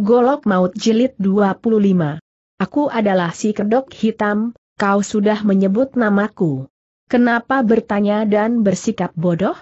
Golok Maut Jilid 25. Aku adalah si kedok hitam, kau sudah menyebut namaku. Kenapa bertanya dan bersikap bodoh?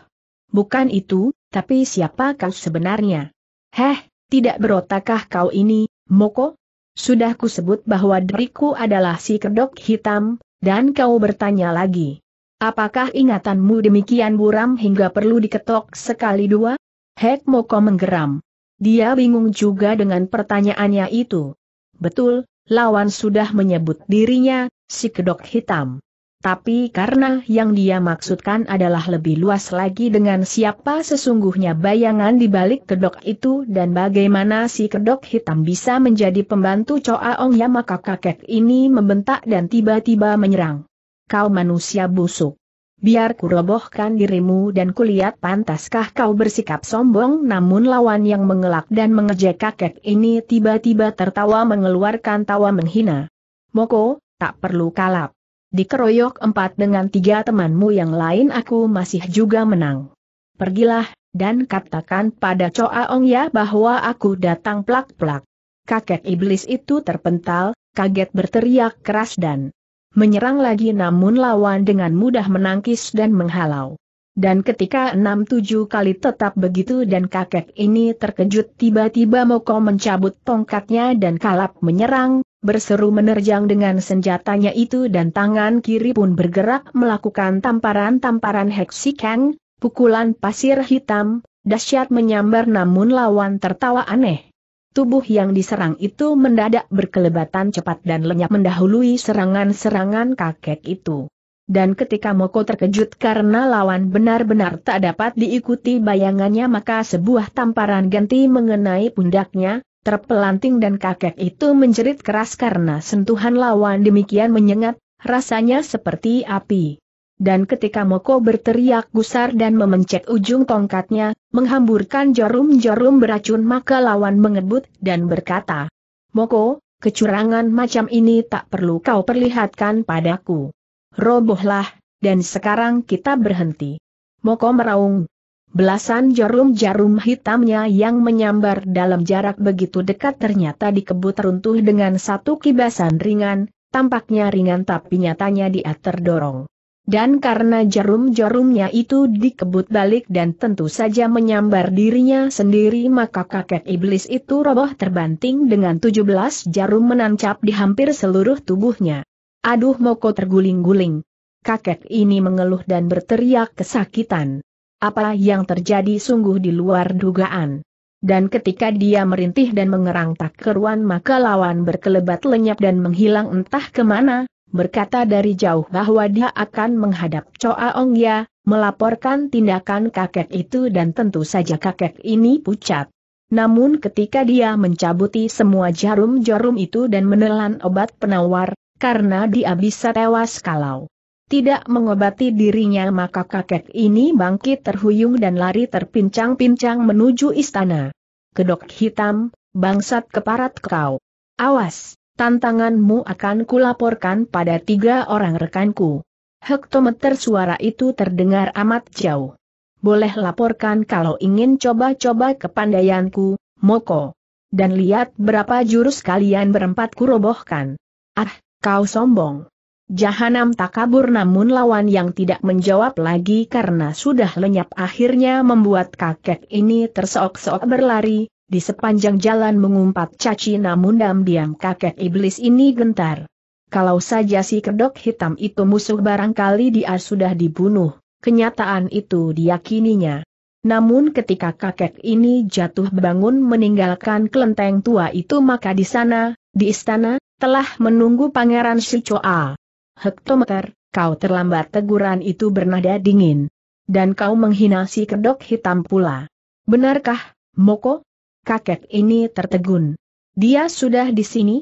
Bukan itu, tapi siapa kau sebenarnya? Heh, tidak berotakah kau ini, Moko? Sudah kusebut bahwa diriku adalah si kedok hitam, dan kau bertanya lagi. Apakah ingatanmu demikian buram hingga perlu diketok sekali dua? Hek Moko menggeram. Dia bingung juga dengan pertanyaannya itu. Betul, lawan sudah menyebut dirinya, si kedok hitam. Tapi karena yang dia maksudkan adalah lebih luas lagi dengan siapa sesungguhnya bayangan di balik kedok itu dan bagaimana si kedok hitam bisa menjadi pembantu Ong ya maka kakek ini membentak dan tiba-tiba menyerang. Kau manusia busuk biar kurobohkan dirimu dan kulihat pantaskah kau bersikap sombong namun lawan yang mengelak dan mengejek kakek ini tiba-tiba tertawa mengeluarkan tawa menghina. Moko, tak perlu kalap. Dikeroyok empat dengan tiga temanmu yang lain aku masih juga menang. Pergilah, dan katakan pada Coa Ong ya bahwa aku datang plak-plak. Kakek iblis itu terpental, kaget berteriak keras dan menyerang lagi namun lawan dengan mudah menangkis dan menghalau. Dan ketika enam tujuh kali tetap begitu dan kakek ini terkejut tiba-tiba Moko mencabut tongkatnya dan kalap menyerang, berseru menerjang dengan senjatanya itu dan tangan kiri pun bergerak melakukan tamparan-tamparan heksikan, pukulan pasir hitam, dahsyat menyambar namun lawan tertawa aneh. Tubuh yang diserang itu mendadak berkelebatan cepat dan lenyap mendahului serangan-serangan kakek itu. Dan ketika Moko terkejut karena lawan benar-benar tak dapat diikuti bayangannya maka sebuah tamparan ganti mengenai pundaknya, terpelanting dan kakek itu menjerit keras karena sentuhan lawan demikian menyengat, rasanya seperti api dan ketika Moko berteriak gusar dan memencet ujung tongkatnya, menghamburkan jarum-jarum beracun maka lawan mengebut dan berkata, Moko, kecurangan macam ini tak perlu kau perlihatkan padaku. Robohlah, dan sekarang kita berhenti. Moko meraung. Belasan jarum-jarum hitamnya yang menyambar dalam jarak begitu dekat ternyata dikebut runtuh dengan satu kibasan ringan, tampaknya ringan tapi nyatanya dia terdorong. Dan karena jarum-jarumnya itu dikebut balik dan tentu saja menyambar dirinya sendiri maka kakek iblis itu roboh terbanting dengan 17 jarum menancap di hampir seluruh tubuhnya. Aduh Moko terguling-guling. Kakek ini mengeluh dan berteriak kesakitan. Apa yang terjadi sungguh di luar dugaan. Dan ketika dia merintih dan mengerang tak keruan maka lawan berkelebat lenyap dan menghilang entah kemana, berkata dari jauh bahwa dia akan menghadap Choa Ya, melaporkan tindakan kakek itu dan tentu saja kakek ini pucat. Namun ketika dia mencabuti semua jarum-jarum itu dan menelan obat penawar, karena dia bisa tewas kalau tidak mengobati dirinya maka kakek ini bangkit terhuyung dan lari terpincang-pincang menuju istana. Kedok hitam, bangsat keparat kau. Awas! tantanganmu akan kulaporkan pada tiga orang rekanku. Hektometer suara itu terdengar amat jauh. Boleh laporkan kalau ingin coba-coba kepandaianku, Moko. Dan lihat berapa jurus kalian berempat kurobohkan. Ah, kau sombong. Jahanam kabur, namun lawan yang tidak menjawab lagi karena sudah lenyap akhirnya membuat kakek ini terseok-seok berlari, di sepanjang jalan mengumpat caci namun diam-diam kakek iblis ini gentar. Kalau saja si kedok hitam itu musuh barangkali dia sudah dibunuh, kenyataan itu diyakininya. Namun ketika kakek ini jatuh bangun meninggalkan kelenteng tua itu maka di sana, di istana, telah menunggu pangeran Shichoa. Hektometer, kau terlambat teguran itu bernada dingin. Dan kau menghina si kedok hitam pula. Benarkah, Moko? kakek ini tertegun. Dia sudah di sini?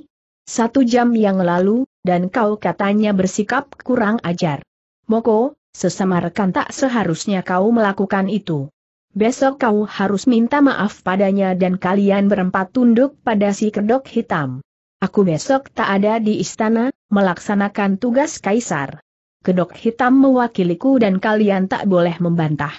Satu jam yang lalu, dan kau katanya bersikap kurang ajar. Moko, sesama rekan tak seharusnya kau melakukan itu. Besok kau harus minta maaf padanya dan kalian berempat tunduk pada si kedok hitam. Aku besok tak ada di istana, melaksanakan tugas kaisar. Kedok hitam mewakiliku dan kalian tak boleh membantah.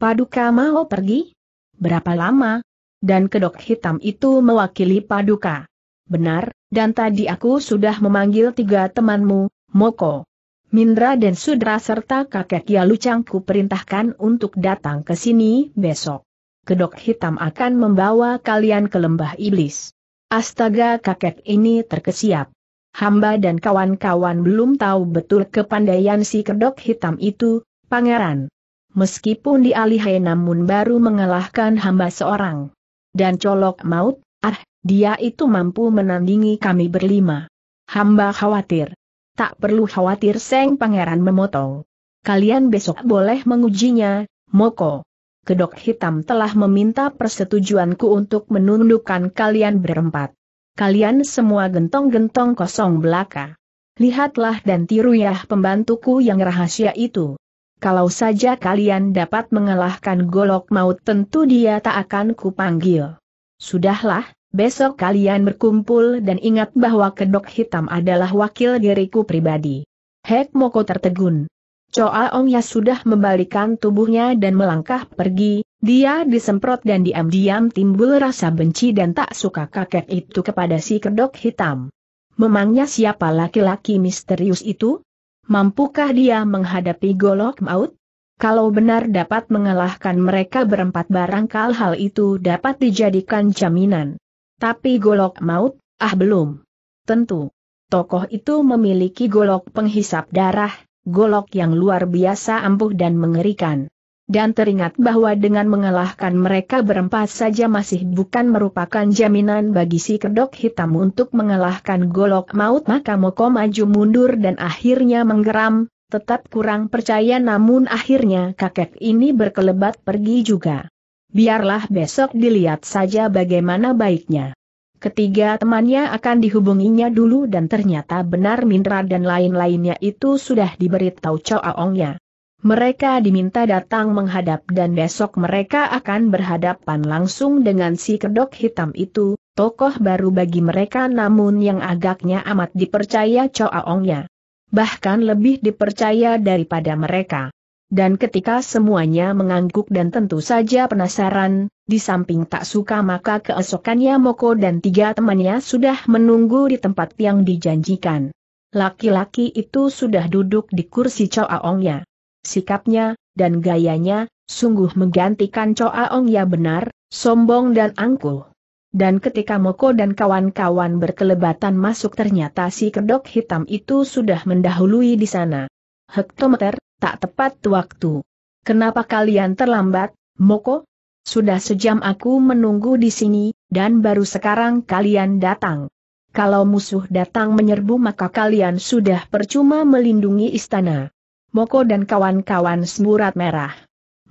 Paduka mau pergi? Berapa lama? dan kedok hitam itu mewakili Paduka. Benar, dan tadi aku sudah memanggil tiga temanmu, Moko, Mindra dan Sudra serta kakek Yalu Cangku perintahkan untuk datang ke sini besok. Kedok hitam akan membawa kalian ke lembah iblis. Astaga kakek ini terkesiap. Hamba dan kawan-kawan belum tahu betul kepandaian si kedok hitam itu, pangeran. Meskipun dialihai namun baru mengalahkan hamba seorang dan colok maut, ah, dia itu mampu menandingi kami berlima. Hamba khawatir. Tak perlu khawatir Seng Pangeran memotong. Kalian besok boleh mengujinya, Moko. Kedok Hitam telah meminta persetujuanku untuk menundukkan kalian berempat. Kalian semua gentong-gentong kosong belaka. Lihatlah dan tiru ya pembantuku yang rahasia itu kalau saja kalian dapat mengalahkan golok maut tentu dia tak akan kupanggil. Sudahlah, besok kalian berkumpul dan ingat bahwa kedok hitam adalah wakil diriku pribadi. Hek Moko tertegun. Choa Ong ya sudah membalikan tubuhnya dan melangkah pergi, dia disemprot dan diam-diam timbul rasa benci dan tak suka kakek itu kepada si kedok hitam. Memangnya siapa laki-laki misterius itu? Mampukah dia menghadapi golok maut? Kalau benar dapat mengalahkan mereka berempat barangkal hal itu dapat dijadikan jaminan. Tapi golok maut, ah belum. Tentu. Tokoh itu memiliki golok penghisap darah, golok yang luar biasa ampuh dan mengerikan dan teringat bahwa dengan mengalahkan mereka berempat saja masih bukan merupakan jaminan bagi si kedok hitam untuk mengalahkan golok maut maka Moko maju mundur dan akhirnya menggeram, tetap kurang percaya namun akhirnya kakek ini berkelebat pergi juga. Biarlah besok dilihat saja bagaimana baiknya. Ketiga temannya akan dihubunginya dulu dan ternyata benar Minra dan lain-lainnya itu sudah diberitahu Aongnya. Mereka diminta datang menghadap dan besok mereka akan berhadapan langsung dengan si kedok hitam itu, tokoh baru bagi mereka namun yang agaknya amat dipercaya Choaongnya. Bahkan lebih dipercaya daripada mereka. Dan ketika semuanya mengangguk dan tentu saja penasaran, di samping tak suka maka keesokannya Moko dan tiga temannya sudah menunggu di tempat yang dijanjikan. Laki-laki itu sudah duduk di kursi Choaongnya sikapnya, dan gayanya, sungguh menggantikan Choa Ong ya benar, sombong dan angkuh. Dan ketika Moko dan kawan-kawan berkelebatan masuk ternyata si kedok hitam itu sudah mendahului di sana. Hektometer, tak tepat waktu. Kenapa kalian terlambat, Moko? Sudah sejam aku menunggu di sini, dan baru sekarang kalian datang. Kalau musuh datang menyerbu maka kalian sudah percuma melindungi istana. Moko dan kawan-kawan semburat merah.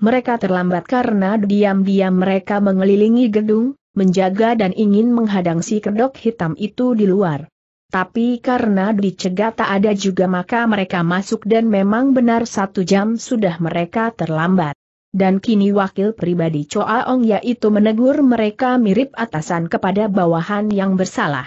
Mereka terlambat karena diam-diam mereka mengelilingi gedung, menjaga dan ingin menghadang si kedok hitam itu di luar. Tapi karena dicegat tak ada juga maka mereka masuk dan memang benar satu jam sudah mereka terlambat. Dan kini wakil pribadi Choa Ong yaitu menegur mereka mirip atasan kepada bawahan yang bersalah.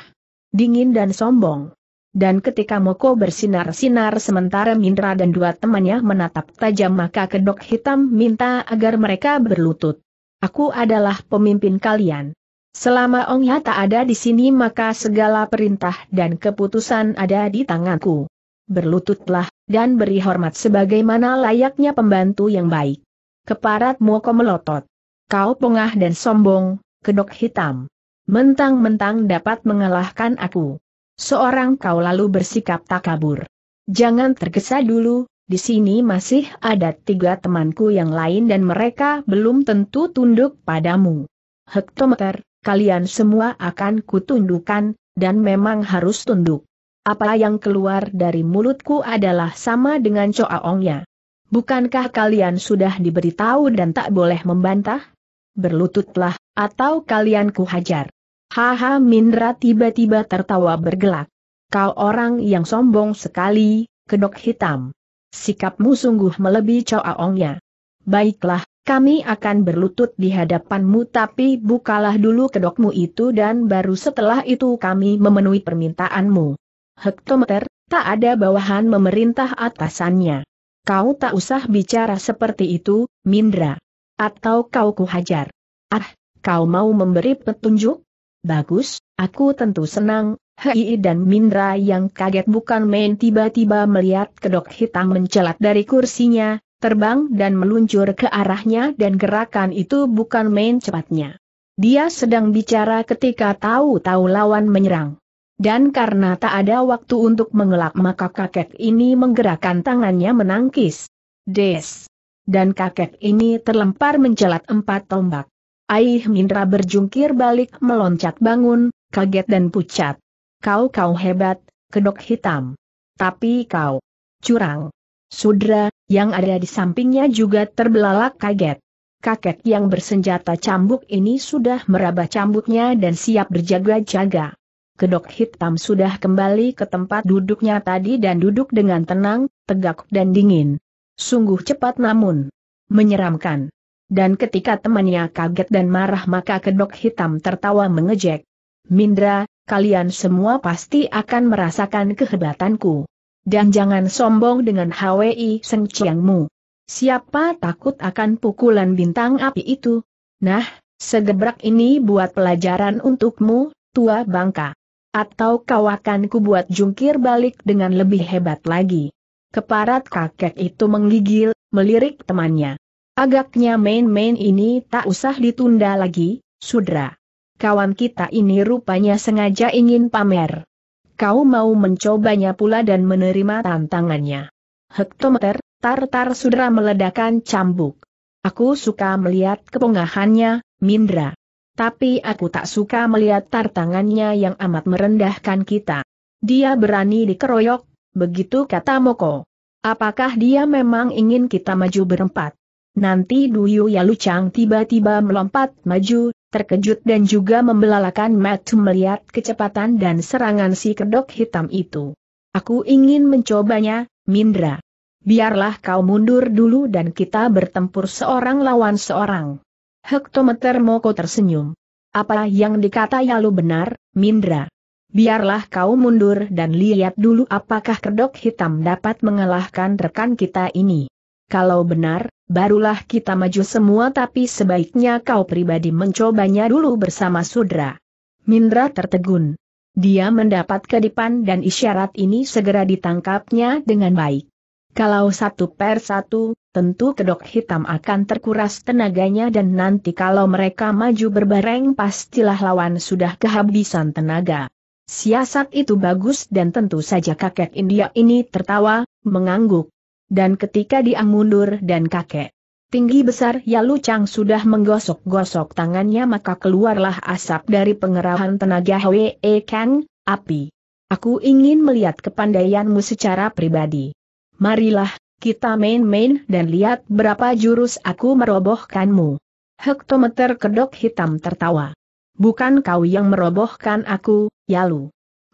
Dingin dan sombong. Dan ketika Moko bersinar-sinar sementara Mindra dan dua temannya menatap tajam maka kedok hitam minta agar mereka berlutut. Aku adalah pemimpin kalian. Selama Ong Ya tak ada di sini maka segala perintah dan keputusan ada di tanganku. Berlututlah, dan beri hormat sebagaimana layaknya pembantu yang baik. Keparat Moko melotot. Kau pengah dan sombong, kedok hitam. Mentang-mentang dapat mengalahkan aku. Seorang kau lalu bersikap takabur. Jangan tergesa dulu, di sini masih ada tiga temanku yang lain dan mereka belum tentu tunduk padamu. Hektometer, kalian semua akan kutundukkan, dan memang harus tunduk. Apa yang keluar dari mulutku adalah sama dengan coaongnya. Bukankah kalian sudah diberitahu dan tak boleh membantah? Berlututlah, atau kalian kuhajar. Haha Mindra tiba-tiba tertawa bergelak. Kau orang yang sombong sekali, kedok hitam. Sikapmu sungguh melebihi coaongnya. Baiklah, kami akan berlutut di hadapanmu tapi bukalah dulu kedokmu itu dan baru setelah itu kami memenuhi permintaanmu. Hektometer, tak ada bawahan memerintah atasannya. Kau tak usah bicara seperti itu, Mindra. Atau kau kuhajar. Ah, kau mau memberi petunjuk? Bagus, aku tentu senang, Hei dan Mindra yang kaget bukan main tiba-tiba melihat kedok hitam mencelat dari kursinya, terbang dan meluncur ke arahnya dan gerakan itu bukan main cepatnya. Dia sedang bicara ketika tahu-tahu lawan menyerang. Dan karena tak ada waktu untuk mengelak maka kakek ini menggerakkan tangannya menangkis. Des. Dan kakek ini terlempar mencelat empat tombak. Aih Mindra berjungkir balik meloncat bangun, kaget dan pucat. Kau-kau hebat, kedok hitam. Tapi kau curang. Sudra, yang ada di sampingnya juga terbelalak kaget. Kakek yang bersenjata cambuk ini sudah meraba cambuknya dan siap berjaga-jaga. Kedok hitam sudah kembali ke tempat duduknya tadi dan duduk dengan tenang, tegak dan dingin. Sungguh cepat namun menyeramkan dan ketika temannya kaget dan marah maka kedok hitam tertawa mengejek. Mindra, kalian semua pasti akan merasakan kehebatanku. Dan jangan sombong dengan HWI Seng Chiangmu. Siapa takut akan pukulan bintang api itu? Nah, segebrak ini buat pelajaran untukmu, tua bangka. Atau kau akan kubuat jungkir balik dengan lebih hebat lagi. Keparat kakek itu menggigil, melirik temannya. Agaknya main-main ini tak usah ditunda lagi, Sudra. Kawan kita ini rupanya sengaja ingin pamer. Kau mau mencobanya pula dan menerima tantangannya. Hektometer, Tartar Sudra meledakan cambuk. Aku suka melihat kepongahannya, Mindra. Tapi aku tak suka melihat tartangannya yang amat merendahkan kita. Dia berani dikeroyok, begitu kata Moko. Apakah dia memang ingin kita maju berempat? Nanti Duyu Yalucang tiba-tiba melompat maju, terkejut dan juga membelalakan matu melihat kecepatan dan serangan si kedok hitam itu. Aku ingin mencobanya, Mindra. Biarlah kau mundur dulu dan kita bertempur seorang lawan seorang. Hektometer Moko tersenyum. Apa yang dikata Yalu benar, Mindra? Biarlah kau mundur dan lihat dulu apakah kedok hitam dapat mengalahkan rekan kita ini. Kalau benar, barulah kita maju semua tapi sebaiknya kau pribadi mencobanya dulu bersama Sudra. Mindra tertegun. Dia mendapat kedipan dan isyarat ini segera ditangkapnya dengan baik. Kalau satu per satu, tentu kedok hitam akan terkuras tenaganya dan nanti kalau mereka maju berbareng pastilah lawan sudah kehabisan tenaga. Siasat itu bagus dan tentu saja kakek India ini tertawa, mengangguk. Dan ketika dia mundur dan kakek tinggi besar Yalu Chang sudah menggosok-gosok tangannya maka keluarlah asap dari pengerahan tenaga Hwe e Kang, api. Aku ingin melihat kepandaianmu secara pribadi. Marilah, kita main-main dan lihat berapa jurus aku merobohkanmu. Hektometer kedok hitam tertawa. Bukan kau yang merobohkan aku, Yalu.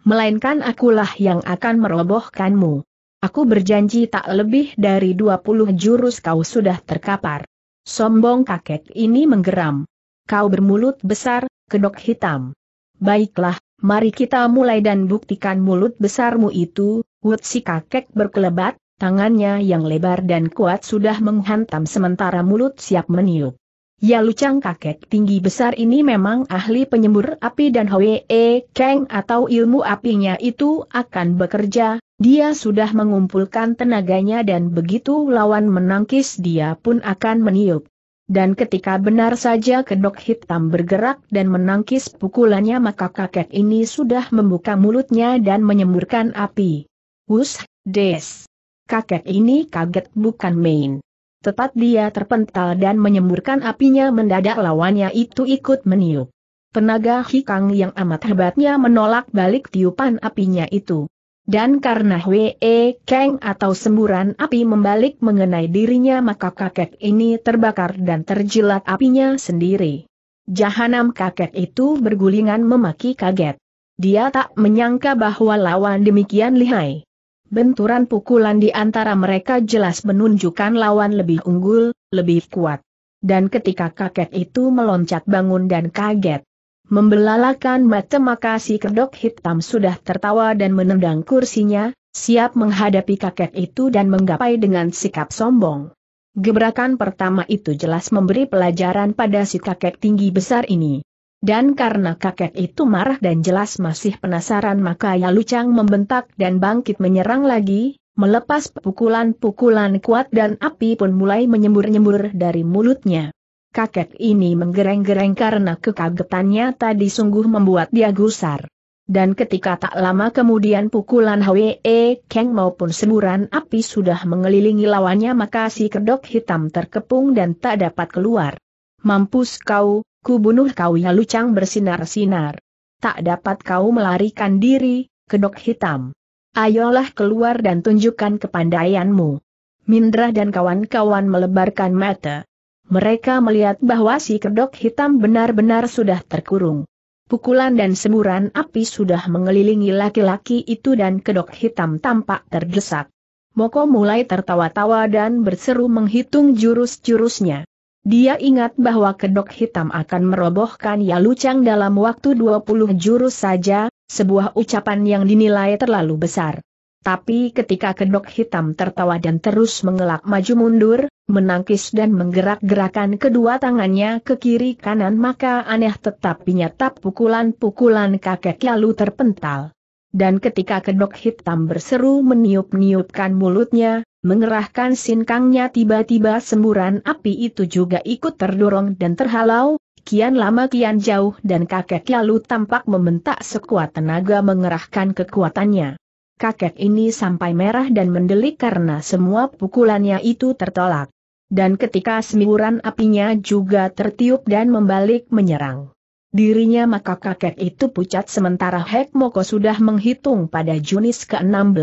Melainkan akulah yang akan merobohkanmu. Aku berjanji tak lebih dari 20 jurus kau sudah terkapar. Sombong kakek ini menggeram. Kau bermulut besar, kedok hitam. Baiklah, mari kita mulai dan buktikan mulut besarmu itu, Wut si kakek berkelebat, tangannya yang lebar dan kuat sudah menghantam sementara mulut siap meniup. Ya lucang kakek tinggi besar ini memang ahli penyembur api dan Hwee keng atau ilmu apinya itu akan bekerja, dia sudah mengumpulkan tenaganya dan begitu lawan menangkis dia pun akan meniup. Dan ketika benar saja kedok hitam bergerak dan menangkis pukulannya maka kakek ini sudah membuka mulutnya dan menyemburkan api. Wus, des. Kakek ini kaget bukan main. Tepat dia terpental dan menyemburkan apinya mendadak lawannya itu ikut meniup. Tenaga Hikang yang amat hebatnya menolak balik tiupan apinya itu. Dan karena Wee Kang atau semburan api membalik mengenai dirinya maka kakek ini terbakar dan terjilat apinya sendiri. Jahanam kakek itu bergulingan memaki kaget. Dia tak menyangka bahwa lawan demikian lihai. Benturan pukulan di antara mereka jelas menunjukkan lawan lebih unggul, lebih kuat. Dan ketika kakek itu meloncat bangun dan kaget, Membelalakan mata maka si kedok hitam sudah tertawa dan menendang kursinya, siap menghadapi kakek itu dan menggapai dengan sikap sombong. Gebrakan pertama itu jelas memberi pelajaran pada si kakek tinggi besar ini. Dan karena kakek itu marah dan jelas masih penasaran maka ya Lucang membentak dan bangkit menyerang lagi, melepas pukulan-pukulan kuat dan api pun mulai menyembur-nyembur dari mulutnya kakek ini menggereng-gereng karena kekagetannya tadi sungguh membuat dia gusar. Dan ketika tak lama kemudian pukulan Hwe Kang maupun semburan api sudah mengelilingi lawannya maka si kedok hitam terkepung dan tak dapat keluar. Mampus kau, ku bunuh kau ya lucang bersinar-sinar. Tak dapat kau melarikan diri, kedok hitam. Ayolah keluar dan tunjukkan kepandaianmu. Mindra dan kawan-kawan melebarkan mata mereka melihat bahwa si kedok hitam benar-benar sudah terkurung. Pukulan dan semburan api sudah mengelilingi laki-laki itu dan kedok hitam tampak terdesak. Moko mulai tertawa-tawa dan berseru menghitung jurus-jurusnya. Dia ingat bahwa kedok hitam akan merobohkan Yalucang dalam waktu 20 jurus saja, sebuah ucapan yang dinilai terlalu besar. Tapi ketika kedok hitam tertawa dan terus mengelak maju mundur, menangkis dan menggerak-gerakan kedua tangannya ke kiri kanan maka aneh tetapi nyata pukulan-pukulan kakek lalu terpental. Dan ketika kedok hitam berseru meniup-niupkan mulutnya, mengerahkan sinkangnya tiba-tiba semburan api itu juga ikut terdorong dan terhalau, kian lama kian jauh dan kakek lalu tampak membentak sekuat tenaga mengerahkan kekuatannya kakek ini sampai merah dan mendelik karena semua pukulannya itu tertolak. Dan ketika semburan apinya juga tertiup dan membalik menyerang dirinya maka kakek itu pucat sementara Hek Moko sudah menghitung pada Junis ke-16.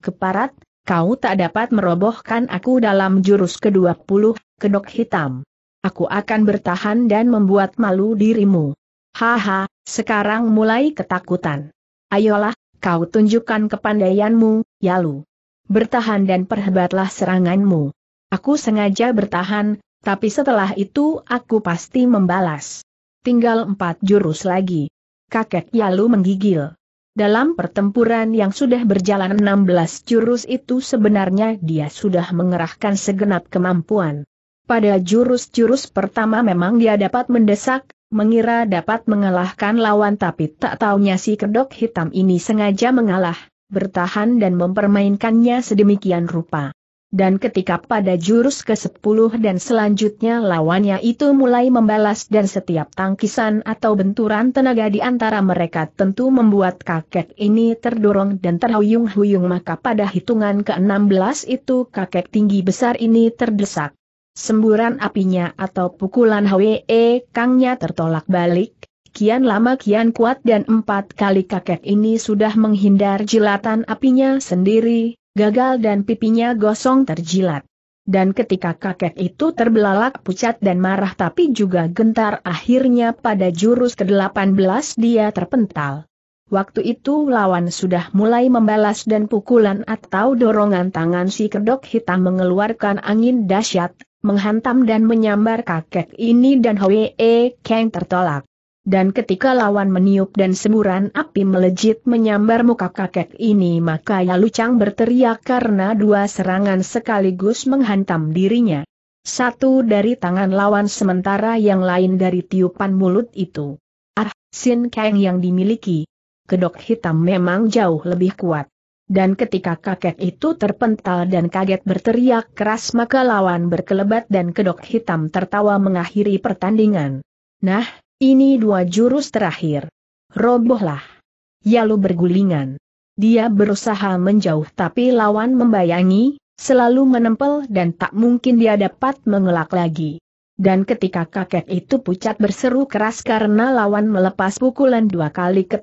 Keparat, kau tak dapat merobohkan aku dalam jurus ke-20, kedok hitam. Aku akan bertahan dan membuat malu dirimu. Haha, sekarang mulai ketakutan. Ayolah, Kau tunjukkan kepandaianmu, Yalu. Bertahan dan perhebatlah seranganmu. Aku sengaja bertahan, tapi setelah itu aku pasti membalas. Tinggal empat jurus lagi. Kakek Yalu menggigil. Dalam pertempuran yang sudah berjalan 16 jurus itu sebenarnya dia sudah mengerahkan segenap kemampuan. Pada jurus-jurus pertama memang dia dapat mendesak, Mengira dapat mengalahkan lawan tapi tak taunya si kedok hitam ini sengaja mengalah, bertahan dan mempermainkannya sedemikian rupa. Dan ketika pada jurus ke-10 dan selanjutnya lawannya itu mulai membalas dan setiap tangkisan atau benturan tenaga di antara mereka tentu membuat kakek ini terdorong dan terhuyung-huyung maka pada hitungan ke-16 itu kakek tinggi besar ini terdesak. Semburan apinya atau pukulan Hwe Kangnya tertolak balik, kian lama kian kuat dan empat kali kakek ini sudah menghindar jilatan apinya sendiri, gagal dan pipinya gosong terjilat. Dan ketika kakek itu terbelalak pucat dan marah tapi juga gentar akhirnya pada jurus ke-18 dia terpental. Waktu itu lawan sudah mulai membalas dan pukulan atau dorongan tangan si kedok hitam mengeluarkan angin dahsyat, menghantam dan menyambar kakek ini dan Hwee Kang tertolak. Dan ketika lawan meniup dan semburan api melejit menyambar muka kakek ini maka Yalucang berteriak karena dua serangan sekaligus menghantam dirinya. Satu dari tangan lawan sementara yang lain dari tiupan mulut itu. Ah, Sin Kang yang dimiliki. Kedok hitam memang jauh lebih kuat dan ketika kakek itu terpental dan kaget berteriak keras maka lawan berkelebat dan kedok hitam tertawa mengakhiri pertandingan. Nah, ini dua jurus terakhir. Robohlah. Yalu bergulingan. Dia berusaha menjauh tapi lawan membayangi, selalu menempel dan tak mungkin dia dapat mengelak lagi. Dan ketika kakek itu pucat berseru keras karena lawan melepas pukulan dua kali ke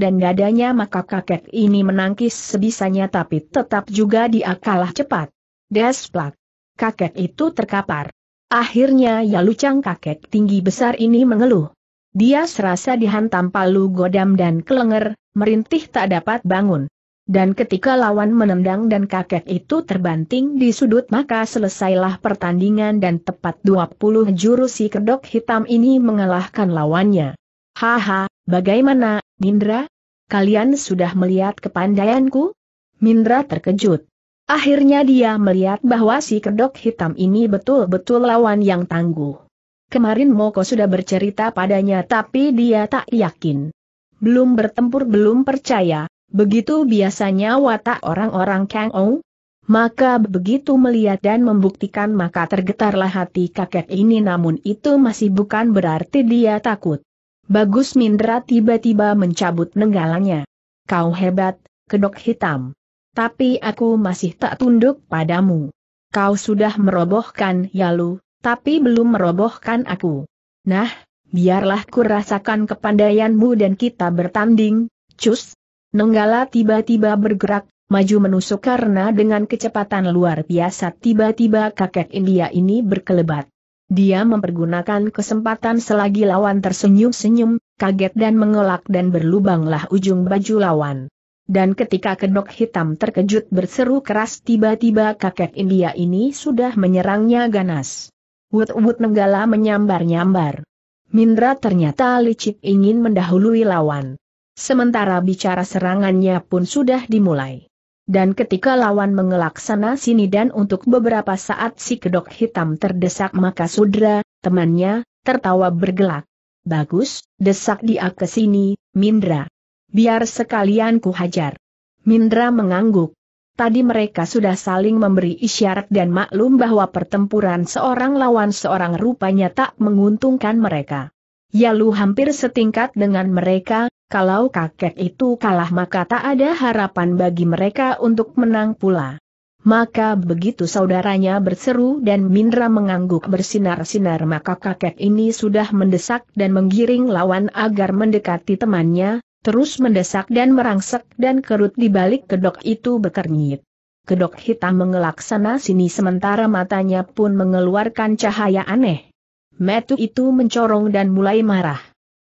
dan dadanya maka kakek ini menangkis sebisanya tapi tetap juga dia kalah cepat. Desplak. Kakek itu terkapar. Akhirnya ya lucang kakek tinggi besar ini mengeluh. Dia serasa dihantam palu godam dan kelenger, merintih tak dapat bangun. Dan ketika lawan menendang dan kakek itu terbanting di sudut maka selesailah pertandingan dan tepat 20 jurus si kedok hitam ini mengalahkan lawannya. Haha, bagaimana, Mindra? Kalian sudah melihat kepandaianku? Mindra terkejut. Akhirnya dia melihat bahwa si kedok hitam ini betul-betul lawan yang tangguh. Kemarin Moko sudah bercerita padanya tapi dia tak yakin. Belum bertempur belum percaya, Begitu biasanya watak orang-orang Kang Ou. Maka begitu melihat dan membuktikan maka tergetarlah hati kakek ini namun itu masih bukan berarti dia takut. Bagus Mindra tiba-tiba mencabut nenggalannya. Kau hebat, kedok hitam. Tapi aku masih tak tunduk padamu. Kau sudah merobohkan Yalu, tapi belum merobohkan aku. Nah, biarlah kurasakan kepandaianmu dan kita bertanding, cus. Nenggala tiba-tiba bergerak, maju menusuk karena dengan kecepatan luar biasa tiba-tiba kakek India ini berkelebat. Dia mempergunakan kesempatan selagi lawan tersenyum-senyum, kaget dan mengelak dan berlubanglah ujung baju lawan. Dan ketika kedok hitam terkejut berseru keras tiba-tiba kakek India ini sudah menyerangnya ganas. Wut-wut Nenggala menyambar-nyambar. Mindra ternyata licik ingin mendahului lawan. Sementara bicara serangannya pun sudah dimulai. Dan ketika lawan mengelak sana sini dan untuk beberapa saat si kedok hitam terdesak maka sudra, temannya, tertawa bergelak. Bagus, desak dia ke sini, Mindra. Biar sekalian ku hajar. Mindra mengangguk. Tadi mereka sudah saling memberi isyarat dan maklum bahwa pertempuran seorang lawan seorang rupanya tak menguntungkan mereka. Yalu hampir setingkat dengan mereka, kalau kakek itu kalah maka tak ada harapan bagi mereka untuk menang pula. Maka begitu saudaranya berseru dan Mindra mengangguk bersinar-sinar maka kakek ini sudah mendesak dan menggiring lawan agar mendekati temannya, terus mendesak dan merangsek dan kerut di balik kedok itu bekernyit. Kedok hitam mengelak sana sini sementara matanya pun mengeluarkan cahaya aneh. Metu itu mencorong dan mulai marah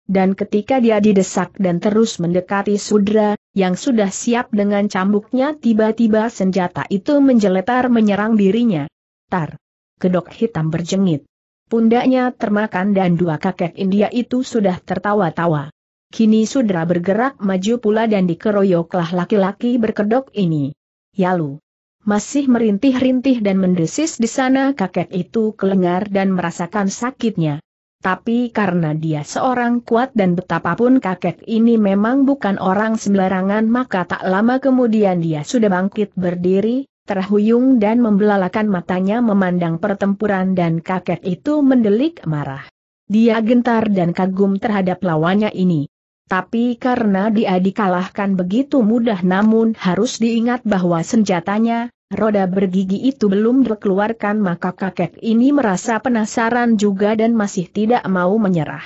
dan ketika dia didesak dan terus mendekati Sudra, yang sudah siap dengan cambuknya tiba-tiba senjata itu menjeletar menyerang dirinya. Tar! Kedok hitam berjengit. Pundaknya termakan dan dua kakek India itu sudah tertawa-tawa. Kini Sudra bergerak maju pula dan dikeroyoklah laki-laki berkedok ini. Yalu! Masih merintih-rintih dan mendesis di sana kakek itu kelengar dan merasakan sakitnya. Tapi karena dia seorang kuat dan betapapun kakek ini memang bukan orang sembarangan maka tak lama kemudian dia sudah bangkit berdiri, terhuyung dan membelalakan matanya memandang pertempuran dan kakek itu mendelik marah. Dia gentar dan kagum terhadap lawannya ini. Tapi karena dia dikalahkan begitu mudah namun harus diingat bahwa senjatanya, roda bergigi itu belum dikeluarkan maka kakek ini merasa penasaran juga dan masih tidak mau menyerah.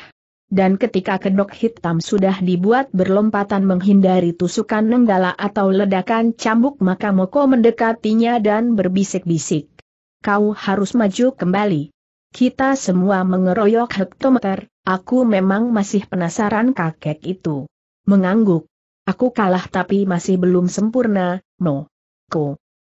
Dan ketika kedok hitam sudah dibuat berlompatan menghindari tusukan nenggala atau ledakan cambuk maka Moko mendekatinya dan berbisik-bisik. Kau harus maju kembali. Kita semua mengeroyok hektometer, aku memang masih penasaran kakek itu. Mengangguk. Aku kalah tapi masih belum sempurna, no.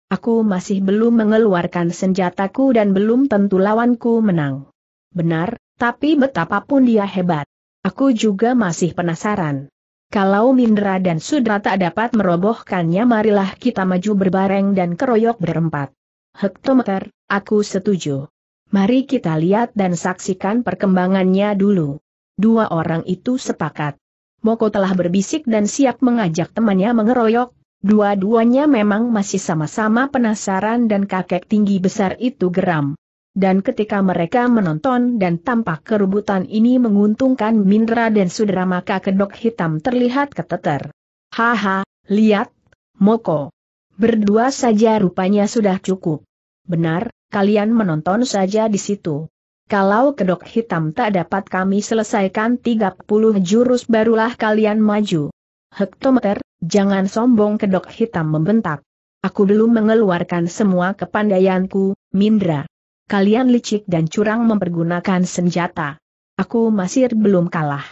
Aku masih belum mengeluarkan senjataku dan belum tentu lawanku menang. Benar, tapi betapapun dia hebat. Aku juga masih penasaran. Kalau Mindra dan Sudra tak dapat merobohkannya marilah kita maju berbareng dan keroyok berempat. Hektometer, aku setuju. Mari kita lihat dan saksikan perkembangannya dulu. Dua orang itu sepakat. Moko telah berbisik dan siap mengajak temannya mengeroyok, Dua-duanya memang masih sama-sama penasaran dan kakek tinggi besar itu geram. Dan ketika mereka menonton dan tampak kerubutan ini menguntungkan Mindra dan Sudra maka kedok hitam terlihat keteter. Haha, lihat, Moko. Berdua saja rupanya sudah cukup. Benar, kalian menonton saja di situ. Kalau kedok hitam tak dapat kami selesaikan 30 jurus barulah kalian maju. Hektometer, jangan sombong kedok hitam membentak. Aku belum mengeluarkan semua kepandaianku, Mindra. Kalian licik dan curang mempergunakan senjata. Aku masih belum kalah.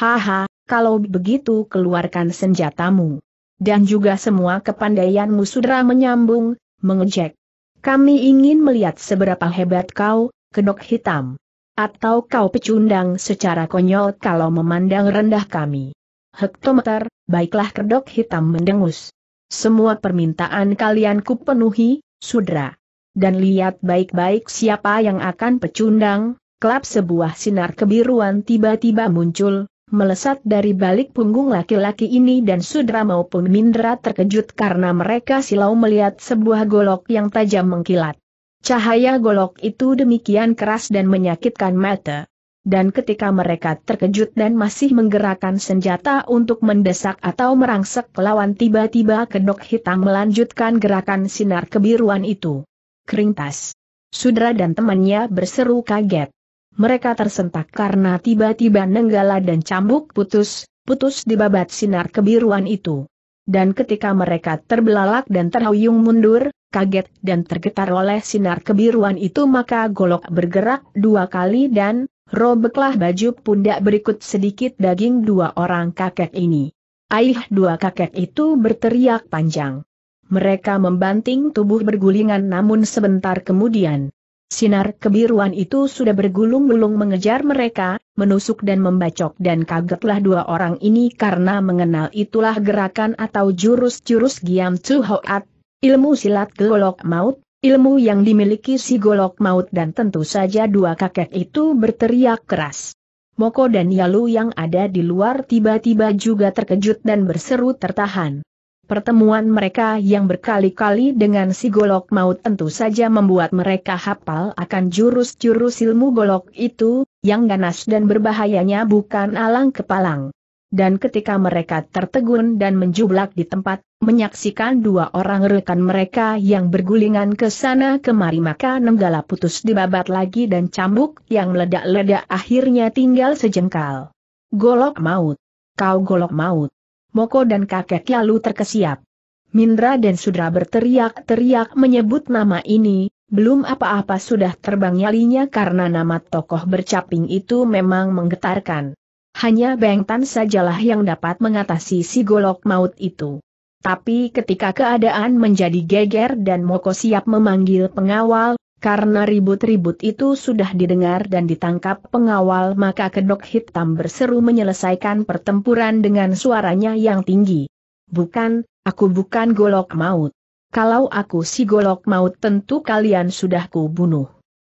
Haha, kalau begitu keluarkan senjatamu. Dan juga semua kepandaianmu sudra menyambung, mengejek. Kami ingin melihat seberapa hebat kau, kedok hitam. Atau kau pecundang secara konyol kalau memandang rendah kami hektometer, baiklah kedok hitam mendengus. Semua permintaan kalian kupenuhi, sudra. Dan lihat baik-baik siapa yang akan pecundang, kelap sebuah sinar kebiruan tiba-tiba muncul, melesat dari balik punggung laki-laki ini dan sudra maupun mindra terkejut karena mereka silau melihat sebuah golok yang tajam mengkilat. Cahaya golok itu demikian keras dan menyakitkan mata, dan ketika mereka terkejut dan masih menggerakkan senjata untuk mendesak atau merangsek lawan tiba-tiba kedok hitam melanjutkan gerakan sinar kebiruan itu. Kerintas. Sudra dan temannya berseru kaget. Mereka tersentak karena tiba-tiba nenggala dan cambuk putus, putus di babat sinar kebiruan itu. Dan ketika mereka terbelalak dan terhuyung mundur, kaget dan tergetar oleh sinar kebiruan itu maka golok bergerak dua kali dan, robeklah baju pundak berikut sedikit daging dua orang kakek ini. Aih dua kakek itu berteriak panjang. Mereka membanting tubuh bergulingan namun sebentar kemudian. Sinar kebiruan itu sudah bergulung-gulung mengejar mereka, menusuk dan membacok dan kagetlah dua orang ini karena mengenal itulah gerakan atau jurus-jurus Giam Chu Hoat, ilmu silat gelolok maut, Ilmu yang dimiliki si golok maut dan tentu saja dua kakek itu berteriak keras. Moko dan Yalu yang ada di luar tiba-tiba juga terkejut dan berseru tertahan. Pertemuan mereka yang berkali-kali dengan si golok maut tentu saja membuat mereka hafal akan jurus-jurus ilmu golok itu, yang ganas dan berbahayanya bukan alang kepalang dan ketika mereka tertegun dan menjublak di tempat, menyaksikan dua orang rekan mereka yang bergulingan ke sana kemari maka Nenggala putus dibabat lagi dan cambuk yang meledak-ledak akhirnya tinggal sejengkal. Golok maut. Kau golok maut. Moko dan kakek lalu terkesiap. Mindra dan Sudra berteriak-teriak menyebut nama ini, belum apa-apa sudah terbang nyalinya karena nama tokoh bercaping itu memang menggetarkan. Hanya Bengtan sajalah yang dapat mengatasi si golok maut itu. Tapi ketika keadaan menjadi geger dan Moko siap memanggil pengawal, karena ribut-ribut itu sudah didengar dan ditangkap pengawal maka kedok hitam berseru menyelesaikan pertempuran dengan suaranya yang tinggi. Bukan, aku bukan golok maut. Kalau aku si golok maut tentu kalian sudah kubunuh.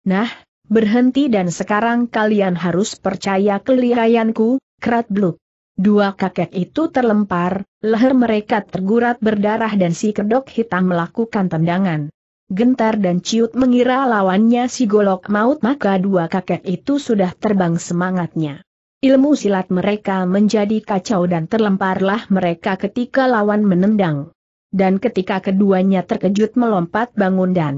Nah, berhenti dan sekarang kalian harus percaya kelihayanku, Krat bluk. Dua kakek itu terlempar, leher mereka tergurat berdarah dan si kedok hitam melakukan tendangan. Gentar dan ciut mengira lawannya si golok maut maka dua kakek itu sudah terbang semangatnya. Ilmu silat mereka menjadi kacau dan terlemparlah mereka ketika lawan menendang. Dan ketika keduanya terkejut melompat bangun dan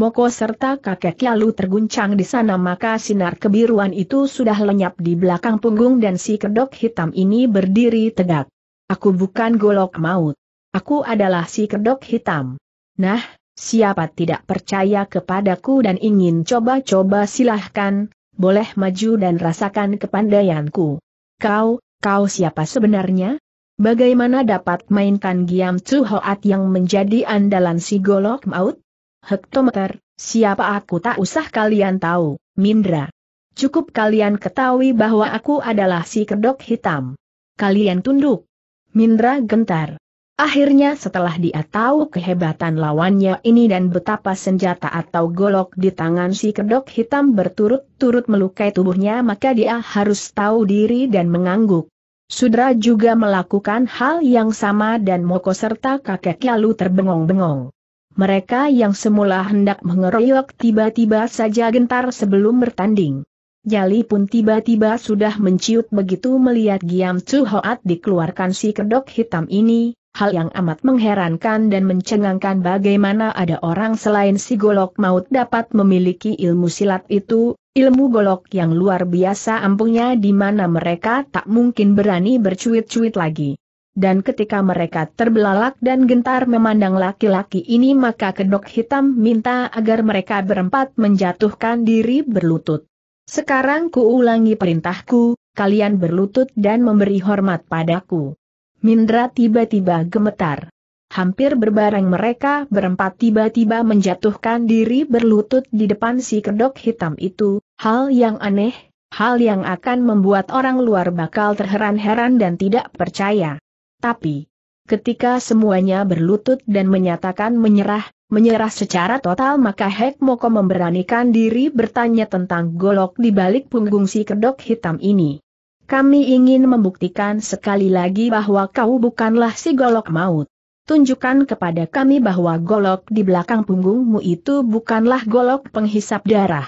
Moko serta kakek lalu terguncang di sana maka sinar kebiruan itu sudah lenyap di belakang punggung dan si kedok hitam ini berdiri tegak. Aku bukan golok maut. Aku adalah si kedok hitam. Nah, siapa tidak percaya kepadaku dan ingin coba-coba silahkan, boleh maju dan rasakan kepandaianku. Kau, kau siapa sebenarnya? Bagaimana dapat mainkan Giam Tsu Hoat yang menjadi andalan si golok maut? hektometer, siapa aku tak usah kalian tahu, Mindra. Cukup kalian ketahui bahwa aku adalah si kedok hitam. Kalian tunduk. Mindra gentar. Akhirnya setelah dia tahu kehebatan lawannya ini dan betapa senjata atau golok di tangan si kedok hitam berturut-turut melukai tubuhnya maka dia harus tahu diri dan mengangguk. Sudra juga melakukan hal yang sama dan Moko serta kakek lalu terbengong-bengong. Mereka yang semula hendak mengeroyok tiba-tiba saja gentar sebelum bertanding. Jali pun tiba-tiba sudah menciut begitu melihat Giam Chu Hoat dikeluarkan si kedok hitam ini, hal yang amat mengherankan dan mencengangkan bagaimana ada orang selain si golok maut dapat memiliki ilmu silat itu, ilmu golok yang luar biasa ampuhnya di mana mereka tak mungkin berani bercuit-cuit lagi dan ketika mereka terbelalak dan gentar memandang laki-laki ini maka kedok hitam minta agar mereka berempat menjatuhkan diri berlutut. Sekarang kuulangi perintahku, kalian berlutut dan memberi hormat padaku. Mindra tiba-tiba gemetar. Hampir berbareng mereka berempat tiba-tiba menjatuhkan diri berlutut di depan si kedok hitam itu, hal yang aneh, hal yang akan membuat orang luar bakal terheran-heran dan tidak percaya. Tapi, ketika semuanya berlutut dan menyatakan menyerah, menyerah secara total maka Hek Moko memberanikan diri bertanya tentang golok di balik punggung si kedok hitam ini. Kami ingin membuktikan sekali lagi bahwa kau bukanlah si golok maut. Tunjukkan kepada kami bahwa golok di belakang punggungmu itu bukanlah golok penghisap darah.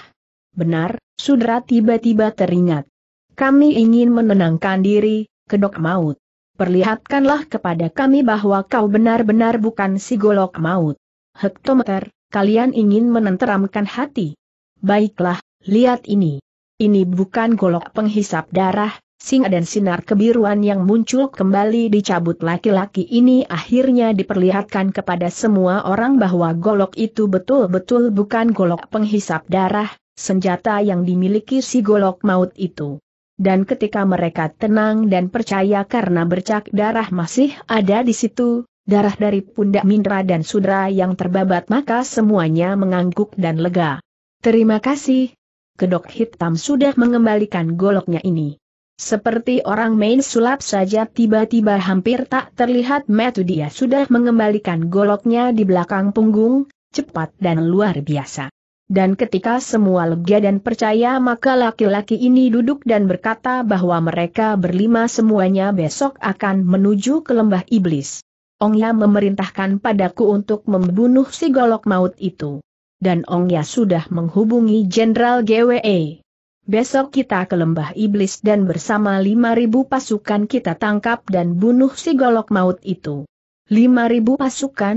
Benar, Sudra tiba-tiba teringat. Kami ingin menenangkan diri, kedok maut perlihatkanlah kepada kami bahwa kau benar-benar bukan si golok maut. Hektometer, kalian ingin menenteramkan hati. Baiklah, lihat ini. Ini bukan golok penghisap darah, singa dan sinar kebiruan yang muncul kembali dicabut laki-laki ini akhirnya diperlihatkan kepada semua orang bahwa golok itu betul-betul bukan golok penghisap darah, senjata yang dimiliki si golok maut itu dan ketika mereka tenang dan percaya karena bercak darah masih ada di situ, darah dari pundak Mindra dan Sudra yang terbabat maka semuanya mengangguk dan lega. Terima kasih. Kedok hitam sudah mengembalikan goloknya ini. Seperti orang main sulap saja tiba-tiba hampir tak terlihat metu dia sudah mengembalikan goloknya di belakang punggung, cepat dan luar biasa. Dan ketika semua lega dan percaya maka laki-laki ini duduk dan berkata bahwa mereka berlima semuanya besok akan menuju ke lembah iblis. Ongya memerintahkan padaku untuk membunuh si golok maut itu. Dan Ongya sudah menghubungi Jenderal GWE. Besok kita ke lembah iblis dan bersama 5.000 pasukan kita tangkap dan bunuh si golok maut itu. 5.000 pasukan?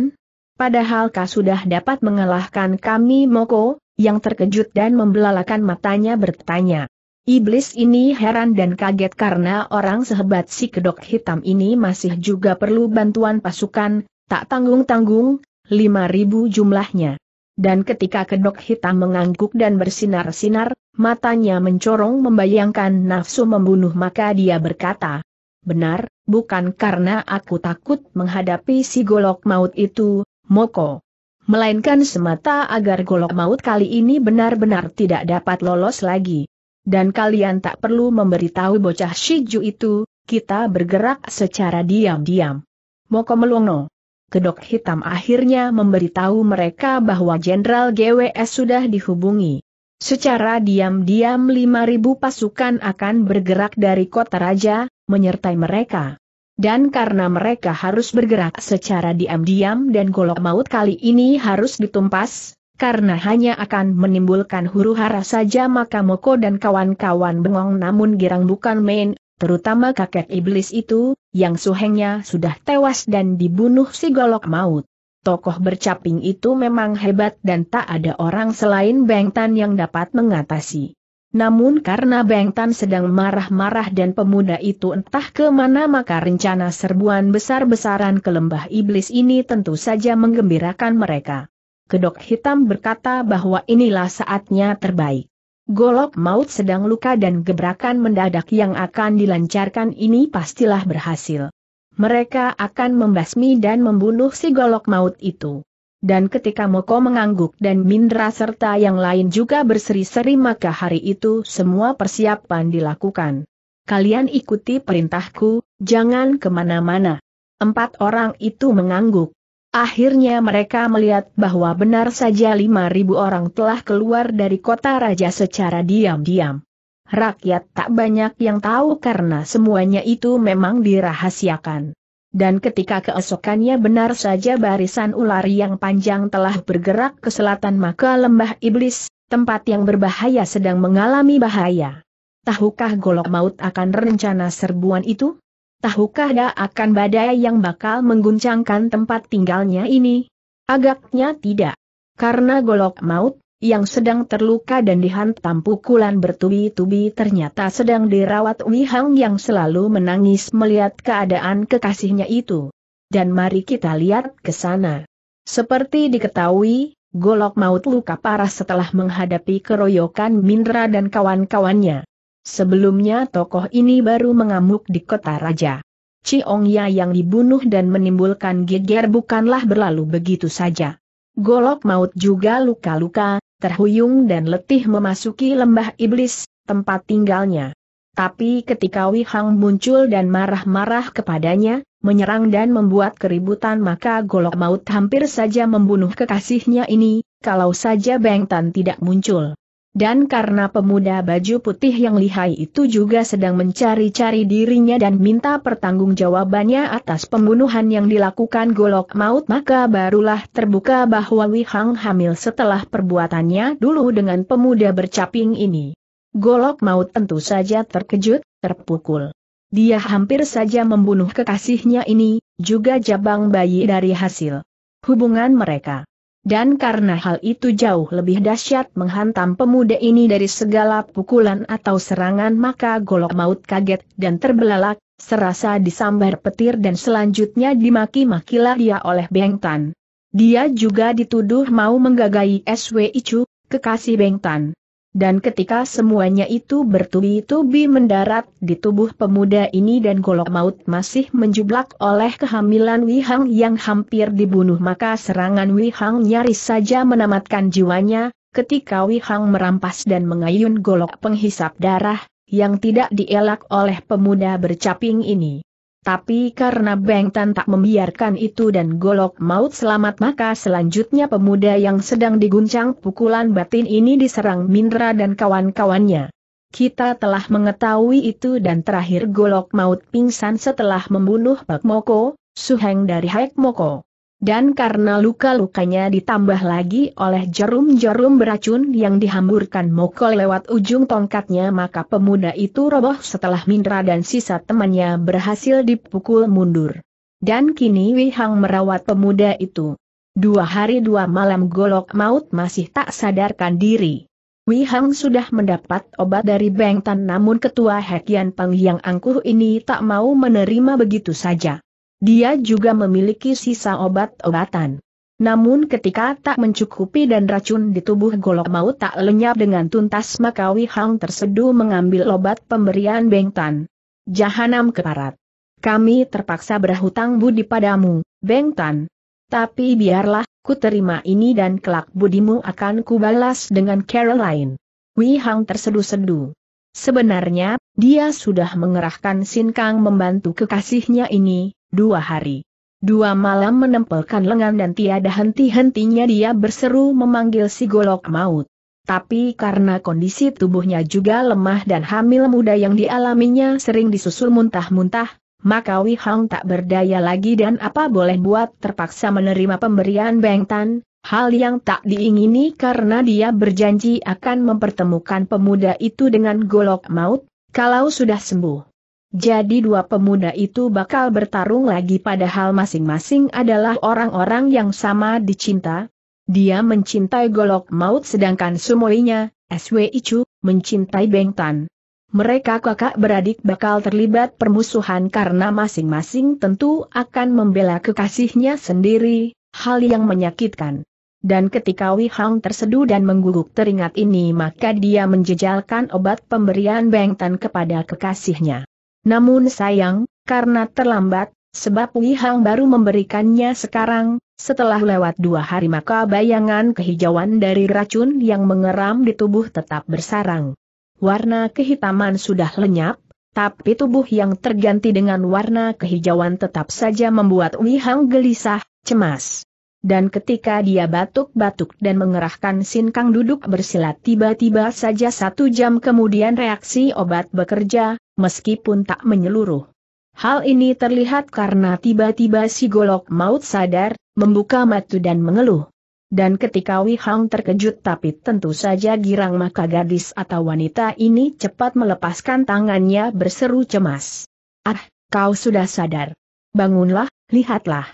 Padahal kau sudah dapat mengalahkan kami Moko? yang terkejut dan membelalakan matanya bertanya. Iblis ini heran dan kaget karena orang sehebat si kedok hitam ini masih juga perlu bantuan pasukan, tak tanggung-tanggung, 5.000 jumlahnya. Dan ketika kedok hitam mengangguk dan bersinar-sinar, matanya mencorong membayangkan nafsu membunuh maka dia berkata, Benar, bukan karena aku takut menghadapi si golok maut itu, Moko melainkan semata agar golok maut kali ini benar-benar tidak dapat lolos lagi. Dan kalian tak perlu memberitahu bocah Shiju itu, kita bergerak secara diam-diam. Moko Melongo. Kedok hitam akhirnya memberitahu mereka bahwa Jenderal GWS sudah dihubungi. Secara diam-diam 5.000 pasukan akan bergerak dari kota raja, menyertai mereka. Dan karena mereka harus bergerak secara diam-diam dan golok maut kali ini harus ditumpas, karena hanya akan menimbulkan huru hara saja maka Moko dan kawan-kawan bengong namun girang bukan main, terutama kakek iblis itu, yang suhengnya sudah tewas dan dibunuh si golok maut. Tokoh bercaping itu memang hebat dan tak ada orang selain Bengtan yang dapat mengatasi. Namun karena Beng Tan sedang marah-marah dan pemuda itu entah kemana maka rencana serbuan besar-besaran ke lembah iblis ini tentu saja menggembirakan mereka. Kedok hitam berkata bahwa inilah saatnya terbaik. Golok maut sedang luka dan gebrakan mendadak yang akan dilancarkan ini pastilah berhasil. Mereka akan membasmi dan membunuh si golok maut itu dan ketika Moko mengangguk dan Mindra serta yang lain juga berseri-seri maka hari itu semua persiapan dilakukan. Kalian ikuti perintahku, jangan kemana-mana. Empat orang itu mengangguk. Akhirnya mereka melihat bahwa benar saja lima ribu orang telah keluar dari kota raja secara diam-diam. Rakyat tak banyak yang tahu karena semuanya itu memang dirahasiakan dan ketika keesokannya benar saja barisan ular yang panjang telah bergerak ke selatan maka lembah iblis, tempat yang berbahaya sedang mengalami bahaya. Tahukah golok maut akan rencana serbuan itu? Tahukah dia akan badai yang bakal mengguncangkan tempat tinggalnya ini? Agaknya tidak. Karena golok maut, yang sedang terluka dan dihantam pukulan bertubi-tubi ternyata sedang dirawat Wi Hang yang selalu menangis melihat keadaan kekasihnya itu. Dan mari kita lihat ke sana. Seperti diketahui, Golok Maut luka parah setelah menghadapi keroyokan Mindra dan kawan-kawannya. Sebelumnya tokoh ini baru mengamuk di kota raja. Ciongya yang dibunuh dan menimbulkan geger bukanlah berlalu begitu saja. Golok Maut juga luka-luka, terhuyung dan letih memasuki lembah iblis, tempat tinggalnya. Tapi ketika Wei Hang muncul dan marah-marah kepadanya, menyerang dan membuat keributan maka golok maut hampir saja membunuh kekasihnya ini, kalau saja Beng Tan tidak muncul. Dan karena pemuda baju putih yang lihai itu juga sedang mencari-cari dirinya dan minta pertanggungjawabannya atas pembunuhan yang dilakukan Golok Maut maka barulah terbuka bahwa Hang hamil setelah perbuatannya dulu dengan pemuda bercaping ini. Golok Maut tentu saja terkejut, terpukul. Dia hampir saja membunuh kekasihnya ini, juga jabang bayi dari hasil hubungan mereka. Dan karena hal itu jauh lebih dahsyat menghantam pemuda ini dari segala pukulan atau serangan maka golok maut kaget dan terbelalak, serasa disambar petir dan selanjutnya dimaki-makilah dia oleh Bengtan. Dia juga dituduh mau menggagahi SW Icu, kekasih Bengtan. Dan ketika semuanya itu bertubi-tubi mendarat di tubuh pemuda ini dan golok maut masih menjublak oleh kehamilan Wihang yang hampir dibunuh maka serangan Wihang nyaris saja menamatkan jiwanya, ketika Wihang merampas dan mengayun golok penghisap darah, yang tidak dielak oleh pemuda bercaping ini. Tapi karena Beng Tan tak membiarkan itu dan golok maut selamat maka selanjutnya pemuda yang sedang diguncang pukulan batin ini diserang Mindra dan kawan-kawannya. Kita telah mengetahui itu dan terakhir golok maut pingsan setelah membunuh Pak Moko, Suheng dari Haek Moko. Dan karena luka-lukanya ditambah lagi oleh jarum-jarum beracun yang dihamburkan Moko lewat ujung tongkatnya maka pemuda itu roboh setelah Mindra dan sisa temannya berhasil dipukul mundur. Dan kini Wihang merawat pemuda itu. Dua hari dua malam golok maut masih tak sadarkan diri. Wihang sudah mendapat obat dari Bengtan namun ketua Hekian Peng yang angkuh ini tak mau menerima begitu saja. Dia juga memiliki sisa obat-obatan. Namun ketika tak mencukupi dan racun di tubuh golok Maut tak lenyap dengan tuntas maka Hang terseduh mengambil obat pemberian Bengtan. Jahanam keparat. Kami terpaksa berhutang budi padamu, Bengtan. Tapi biarlah, ku terima ini dan kelak budimu akan kubalas dengan cara Caroline. Wihang terseduh-seduh. Sebenarnya, dia sudah mengerahkan Sinkang membantu kekasihnya ini, dua hari. Dua malam menempelkan lengan dan tiada henti-hentinya dia berseru memanggil si golok maut. Tapi karena kondisi tubuhnya juga lemah dan hamil muda yang dialaminya sering disusul muntah-muntah, maka Hang tak berdaya lagi dan apa boleh buat terpaksa menerima pemberian Beng Tan, Hal yang tak diingini karena dia berjanji akan mempertemukan pemuda itu dengan golok maut, kalau sudah sembuh. Jadi dua pemuda itu bakal bertarung lagi padahal masing-masing adalah orang-orang yang sama dicinta. Dia mencintai golok maut sedangkan sumoinya, SW Icu, mencintai Bengtan. Mereka kakak beradik bakal terlibat permusuhan karena masing-masing tentu akan membela kekasihnya sendiri, hal yang menyakitkan. Dan ketika Wei Hang terseduh dan mengguguk teringat ini maka dia menjejalkan obat pemberian Bengtan kepada kekasihnya. Namun sayang, karena terlambat, sebab Wei Hang baru memberikannya sekarang, setelah lewat dua hari maka bayangan kehijauan dari racun yang mengeram di tubuh tetap bersarang. Warna kehitaman sudah lenyap, tapi tubuh yang terganti dengan warna kehijauan tetap saja membuat Wei Hang gelisah, cemas dan ketika dia batuk-batuk dan mengerahkan sinkang duduk bersilat tiba-tiba saja satu jam kemudian reaksi obat bekerja, meskipun tak menyeluruh. Hal ini terlihat karena tiba-tiba si golok maut sadar, membuka matu dan mengeluh. Dan ketika Wihang terkejut tapi tentu saja girang maka gadis atau wanita ini cepat melepaskan tangannya berseru cemas. Ah, kau sudah sadar. Bangunlah, lihatlah.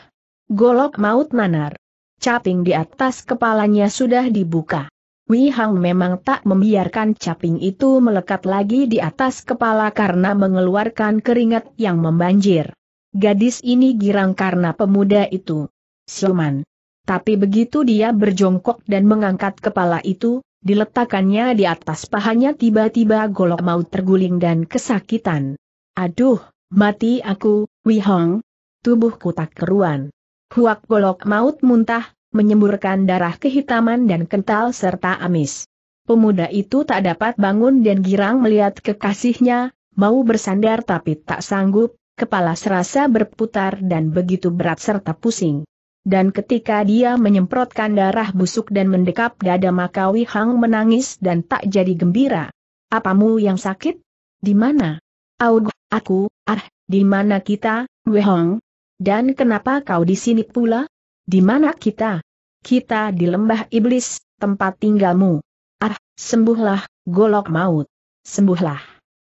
Golok maut nanar caping di atas kepalanya sudah dibuka. Wei Hang memang tak membiarkan caping itu melekat lagi di atas kepala karena mengeluarkan keringat yang membanjir. Gadis ini girang karena pemuda itu. Suman. Tapi begitu dia berjongkok dan mengangkat kepala itu, diletakkannya di atas pahanya tiba-tiba golok maut terguling dan kesakitan. Aduh, mati aku, Wei Hang. Tubuhku tak keruan. Huak golok maut muntah, menyemburkan darah kehitaman dan kental serta amis. Pemuda itu tak dapat bangun dan girang melihat kekasihnya, mau bersandar tapi tak sanggup, kepala serasa berputar dan begitu berat serta pusing. Dan ketika dia menyemprotkan darah busuk dan mendekap dada maka Hang menangis dan tak jadi gembira. Apamu yang sakit? Di mana? Aku, aku, ah, di mana kita, Wihang? Dan kenapa kau di sini pula? Di mana kita? Kita di lembah iblis, tempat tinggalmu. Ah, sembuhlah, golok maut. Sembuhlah.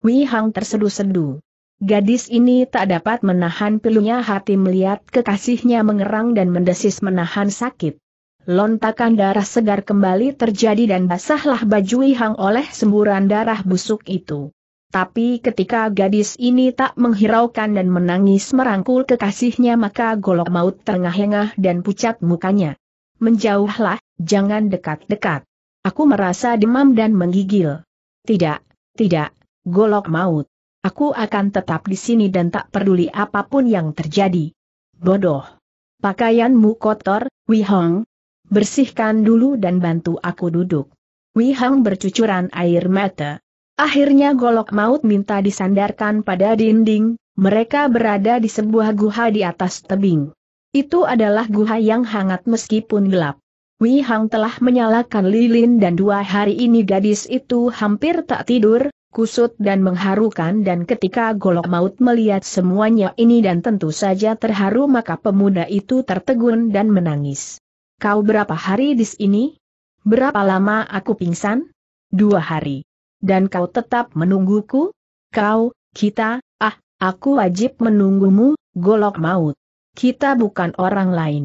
Wei Hang tersedu-sedu. Gadis ini tak dapat menahan pilunya hati melihat kekasihnya mengerang dan mendesis menahan sakit. Lontakan darah segar kembali terjadi dan basahlah baju Wei Hang oleh semburan darah busuk itu. Tapi ketika gadis ini tak menghiraukan dan menangis merangkul kekasihnya maka golok maut terengah-engah dan pucat mukanya. Menjauhlah, jangan dekat-dekat. Aku merasa demam dan menggigil. Tidak, tidak, golok maut. Aku akan tetap di sini dan tak peduli apapun yang terjadi. Bodoh. Pakaianmu kotor, Hong. Bersihkan dulu dan bantu aku duduk. Hong bercucuran air mata. Akhirnya golok maut minta disandarkan pada dinding, mereka berada di sebuah guha di atas tebing. Itu adalah guha yang hangat meskipun gelap. Wei Hang telah menyalakan lilin dan dua hari ini gadis itu hampir tak tidur, kusut dan mengharukan dan ketika golok maut melihat semuanya ini dan tentu saja terharu maka pemuda itu tertegun dan menangis. Kau berapa hari di sini? Berapa lama aku pingsan? Dua hari dan kau tetap menungguku? Kau, kita, ah, aku wajib menunggumu, golok maut. Kita bukan orang lain.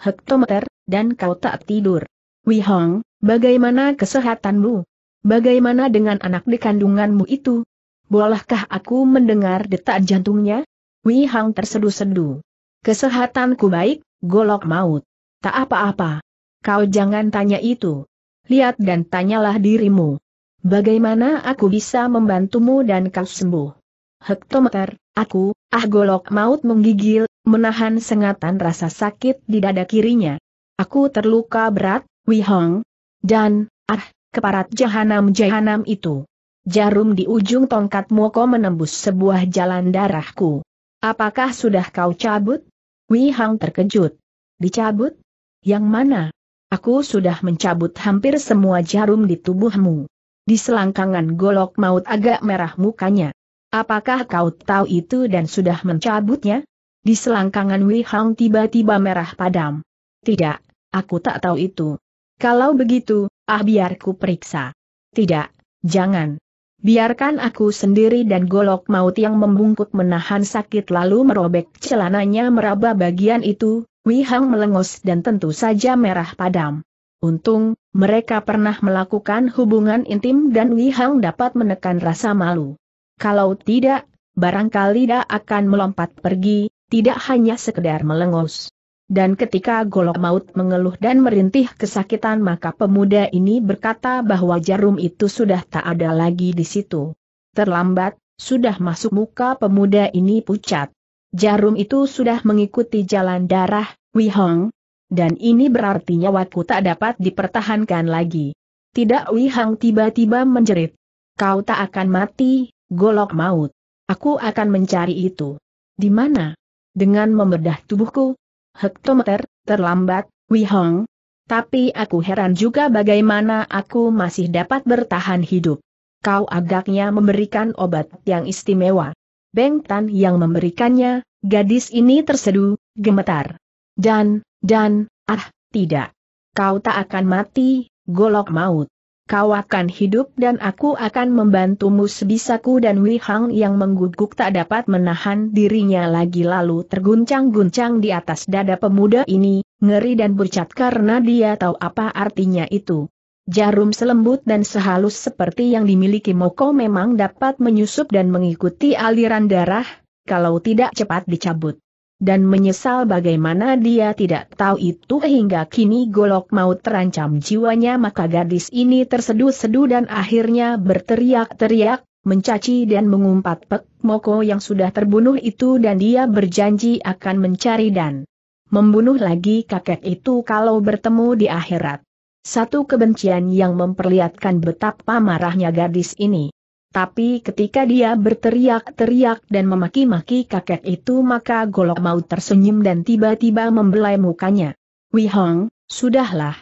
Hektometer, dan kau tak tidur. Wihong, bagaimana kesehatanmu? Bagaimana dengan anak di kandunganmu itu? Bolehkah aku mendengar detak jantungnya? Wihang tersedu-sedu. Kesehatanku baik, golok maut. Tak apa-apa. Kau jangan tanya itu. Lihat dan tanyalah dirimu. Bagaimana aku bisa membantumu dan kau sembuh? Hektometer, aku, ah golok maut menggigil, menahan sengatan rasa sakit di dada kirinya. Aku terluka berat, Wihong. Dan, ah, keparat jahanam-jahanam itu. Jarum di ujung tongkat Moko menembus sebuah jalan darahku. Apakah sudah kau cabut? Wihang terkejut. Dicabut? Yang mana? Aku sudah mencabut hampir semua jarum di tubuhmu. Di selangkangan golok maut agak merah mukanya. Apakah kau tahu itu dan sudah mencabutnya? Di selangkangan Wei Hang tiba-tiba merah padam. Tidak, aku tak tahu itu. Kalau begitu, ah biarku periksa. Tidak, jangan. Biarkan aku sendiri dan golok maut yang membungkuk menahan sakit lalu merobek celananya meraba bagian itu, Wei Hang melengos dan tentu saja merah padam. Untung, mereka pernah melakukan hubungan intim dan Wei Hang dapat menekan rasa malu. Kalau tidak, barangkali dia akan melompat pergi, tidak hanya sekedar melengos. Dan ketika golok maut mengeluh dan merintih kesakitan maka pemuda ini berkata bahwa jarum itu sudah tak ada lagi di situ. Terlambat, sudah masuk muka pemuda ini pucat. Jarum itu sudah mengikuti jalan darah, Wihong, dan ini berarti nyawaku tak dapat dipertahankan lagi. Tidak Wei Hang tiba-tiba menjerit. Kau tak akan mati, golok maut. Aku akan mencari itu. Di mana? Dengan membedah tubuhku? Hektometer, terlambat, Wei Hang. Tapi aku heran juga bagaimana aku masih dapat bertahan hidup. Kau agaknya memberikan obat yang istimewa. Beng Tan yang memberikannya, gadis ini terseduh, gemetar. Dan, dan, ah, tidak. Kau tak akan mati, golok maut. Kau akan hidup dan aku akan membantumu sebisaku dan Wihang yang mengguguk tak dapat menahan dirinya lagi lalu terguncang-guncang di atas dada pemuda ini, ngeri dan bercat karena dia tahu apa artinya itu. Jarum selembut dan sehalus seperti yang dimiliki Moko memang dapat menyusup dan mengikuti aliran darah, kalau tidak cepat dicabut dan menyesal bagaimana dia tidak tahu itu hingga kini golok maut terancam jiwanya maka gadis ini terseduh-seduh dan akhirnya berteriak-teriak, mencaci dan mengumpat Pek Moko yang sudah terbunuh itu dan dia berjanji akan mencari dan membunuh lagi kakek itu kalau bertemu di akhirat. Satu kebencian yang memperlihatkan betapa marahnya gadis ini. Tapi ketika dia berteriak-teriak dan memaki-maki kakek itu maka golok maut tersenyum dan tiba-tiba membelai mukanya. Hong, sudahlah.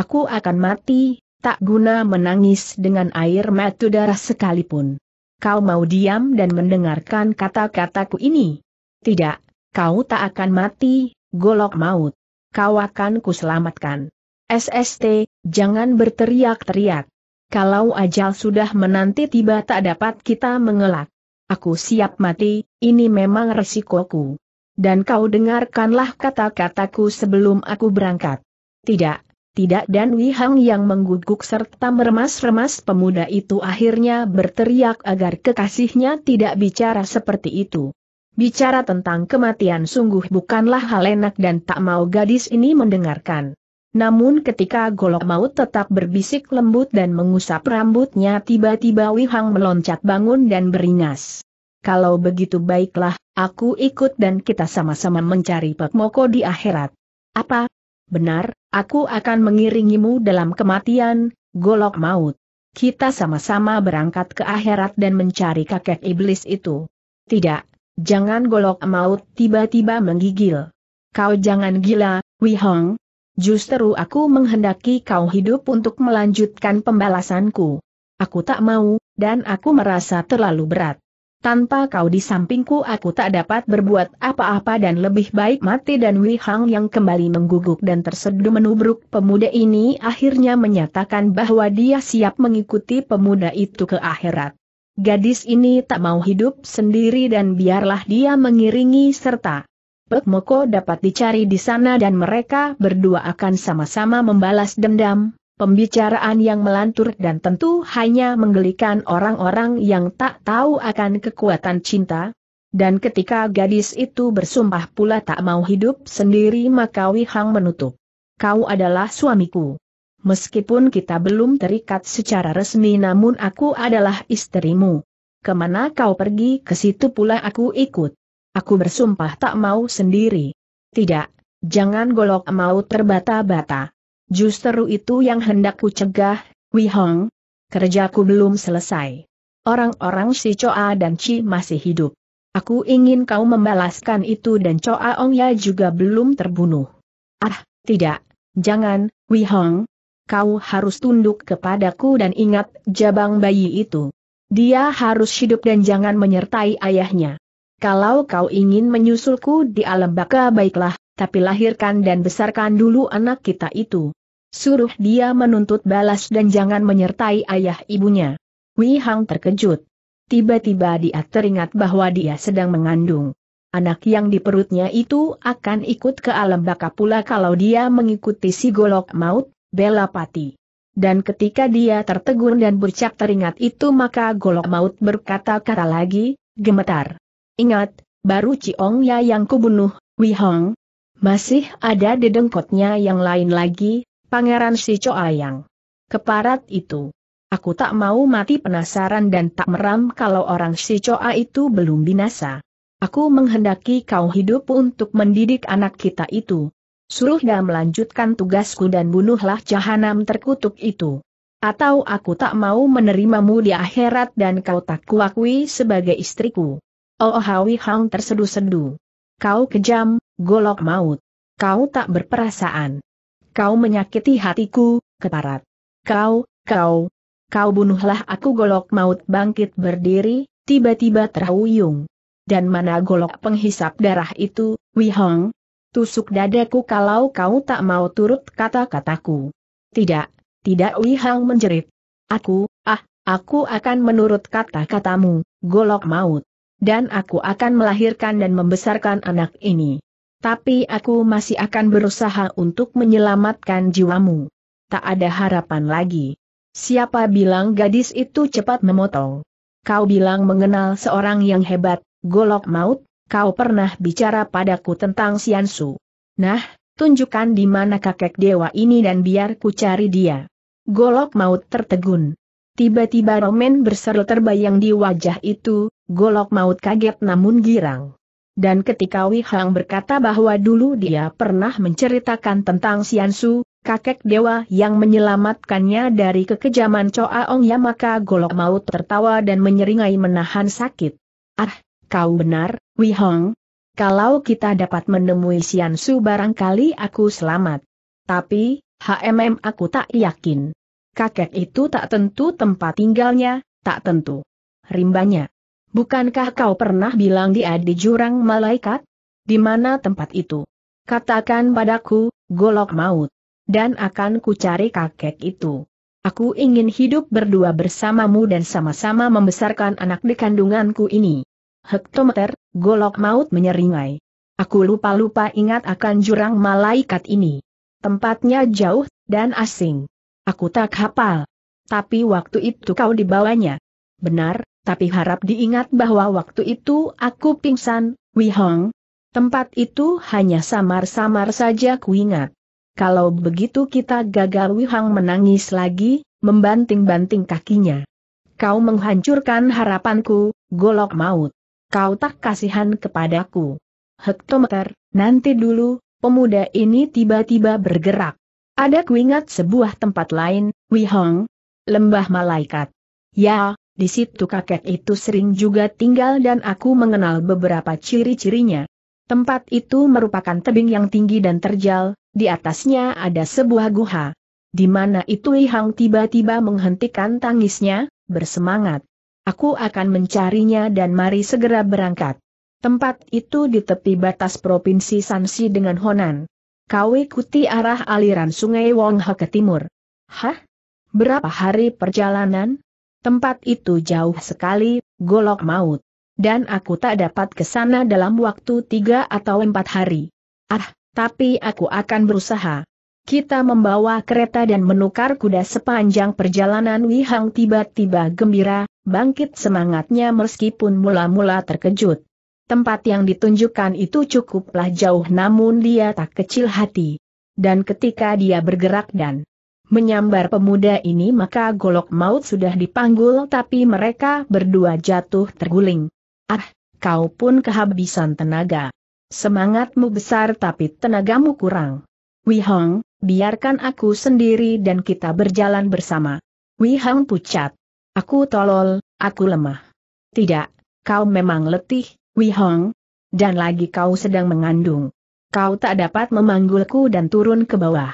Aku akan mati, tak guna menangis dengan air mata darah sekalipun. Kau mau diam dan mendengarkan kata-kataku ini? Tidak, kau tak akan mati, golok maut. Kau akan kuselamatkan. SST, jangan berteriak-teriak kalau ajal sudah menanti tiba tak dapat kita mengelak. Aku siap mati, ini memang resikoku. Dan kau dengarkanlah kata-kataku sebelum aku berangkat. Tidak, tidak dan Wihang yang mengguguk serta meremas-remas pemuda itu akhirnya berteriak agar kekasihnya tidak bicara seperti itu. Bicara tentang kematian sungguh bukanlah hal enak dan tak mau gadis ini mendengarkan. Namun ketika golok maut tetap berbisik lembut dan mengusap rambutnya tiba-tiba Wihang meloncat bangun dan beringas. Kalau begitu baiklah, aku ikut dan kita sama-sama mencari Pak Moko di akhirat. Apa? Benar, aku akan mengiringimu dalam kematian, golok maut. Kita sama-sama berangkat ke akhirat dan mencari kakek iblis itu. Tidak, jangan golok maut tiba-tiba menggigil. Kau jangan gila, Wihong, Justru aku menghendaki kau hidup untuk melanjutkan pembalasanku. Aku tak mau, dan aku merasa terlalu berat. Tanpa kau di sampingku aku tak dapat berbuat apa-apa dan lebih baik mati dan Wihang yang kembali mengguguk dan terseduh menubruk pemuda ini akhirnya menyatakan bahwa dia siap mengikuti pemuda itu ke akhirat. Gadis ini tak mau hidup sendiri dan biarlah dia mengiringi serta Pek Moko dapat dicari di sana dan mereka berdua akan sama-sama membalas dendam. Pembicaraan yang melantur dan tentu hanya menggelikan orang-orang yang tak tahu akan kekuatan cinta. Dan ketika gadis itu bersumpah pula tak mau hidup sendiri maka Wihang menutup. Kau adalah suamiku. Meskipun kita belum terikat secara resmi namun aku adalah istrimu. Kemana kau pergi ke situ pula aku ikut. Aku bersumpah tak mau sendiri. Tidak, jangan golok mau terbata-bata. Justru itu yang hendak ku cegah, Hong. Kerjaku belum selesai. Orang-orang si Choa dan Chi masih hidup. Aku ingin kau membalaskan itu dan Choa Ong ya juga belum terbunuh. Ah, tidak, jangan, Hong. Kau harus tunduk kepadaku dan ingat jabang bayi itu. Dia harus hidup dan jangan menyertai ayahnya. Kalau kau ingin menyusulku di alam baka baiklah, tapi lahirkan dan besarkan dulu anak kita itu. Suruh dia menuntut balas dan jangan menyertai ayah ibunya. Wei Hang terkejut. Tiba-tiba dia teringat bahwa dia sedang mengandung. Anak yang di perutnya itu akan ikut ke alam baka pula kalau dia mengikuti si golok maut, Bela Pati. Dan ketika dia tertegun dan bercak teringat itu maka golok maut berkata-kata lagi, gemetar. Ingat, baru Ciong Ya yang kubunuh, Wihong. Masih ada dedengkotnya yang lain lagi, Pangeran Si yang Keparat itu. Aku tak mau mati penasaran dan tak meram kalau orang Si Coa itu belum binasa. Aku menghendaki kau hidup untuk mendidik anak kita itu. Suruh dia melanjutkan tugasku dan bunuhlah jahanam terkutuk itu. Atau aku tak mau menerimamu di akhirat dan kau tak kuakui sebagai istriku. Oh, oh Hawi Hang tersedu-sedu. Kau kejam, golok maut. Kau tak berperasaan. Kau menyakiti hatiku, keparat. Kau, kau, kau bunuhlah aku golok maut bangkit berdiri, tiba-tiba terhuyung. Dan mana golok penghisap darah itu, Wi Hong? Tusuk dadaku kalau kau tak mau turut kata-kataku. Tidak, tidak Wi Wihang menjerit. Aku, ah, aku akan menurut kata-katamu, golok maut dan aku akan melahirkan dan membesarkan anak ini. Tapi aku masih akan berusaha untuk menyelamatkan jiwamu. Tak ada harapan lagi. Siapa bilang gadis itu cepat memotong? Kau bilang mengenal seorang yang hebat, golok maut, kau pernah bicara padaku tentang Siansu. Nah, tunjukkan di mana kakek dewa ini dan biar ku cari dia. Golok maut tertegun. Tiba-tiba roman berseru terbayang di wajah itu, golok maut kaget namun girang. Dan ketika Wihang berkata bahwa dulu dia pernah menceritakan tentang Siansu, kakek dewa yang menyelamatkannya dari kekejaman Choa Ong ya maka golok maut tertawa dan menyeringai menahan sakit. Ah, kau benar, Wihang. Kalau kita dapat menemui Siansu barangkali aku selamat. Tapi, HMM aku tak yakin kakek itu tak tentu tempat tinggalnya, tak tentu rimbanya. Bukankah kau pernah bilang dia di jurang malaikat? Di mana tempat itu? Katakan padaku, golok maut. Dan akan ku cari kakek itu. Aku ingin hidup berdua bersamamu dan sama-sama membesarkan anak di kandunganku ini. Hektometer, golok maut menyeringai. Aku lupa-lupa ingat akan jurang malaikat ini. Tempatnya jauh, dan asing. Aku tak hafal. Tapi waktu itu kau dibawanya. Benar, tapi harap diingat bahwa waktu itu aku pingsan, Wihong. Tempat itu hanya samar-samar saja kuingat. Kalau begitu kita gagal Wihang menangis lagi, membanting-banting kakinya. Kau menghancurkan harapanku, golok maut. Kau tak kasihan kepadaku. Hektometer, nanti dulu, pemuda ini tiba-tiba bergerak. Ada kuingat sebuah tempat lain, Wihong, Lembah Malaikat. Ya, di situ kakek itu sering juga tinggal dan aku mengenal beberapa ciri-cirinya. Tempat itu merupakan tebing yang tinggi dan terjal, di atasnya ada sebuah guha. Di mana itu Ihang tiba-tiba menghentikan tangisnya, bersemangat. Aku akan mencarinya dan mari segera berangkat. Tempat itu di tepi batas Provinsi Sansi dengan Honan. Kau ikuti arah aliran sungai Wongho ke timur. Hah? Berapa hari perjalanan? Tempat itu jauh sekali, golok maut. Dan aku tak dapat ke sana dalam waktu tiga atau empat hari. Ah, tapi aku akan berusaha. Kita membawa kereta dan menukar kuda sepanjang perjalanan Wihang tiba-tiba gembira, bangkit semangatnya meskipun mula-mula terkejut. Tempat yang ditunjukkan itu cukuplah jauh namun dia tak kecil hati. Dan ketika dia bergerak dan menyambar pemuda ini maka golok maut sudah dipanggul tapi mereka berdua jatuh terguling. Ah, kau pun kehabisan tenaga. Semangatmu besar tapi tenagamu kurang. Hong, biarkan aku sendiri dan kita berjalan bersama. Hong pucat. Aku tolol, aku lemah. Tidak, kau memang letih, Wihong, dan lagi kau sedang mengandung. Kau tak dapat memanggulku dan turun ke bawah.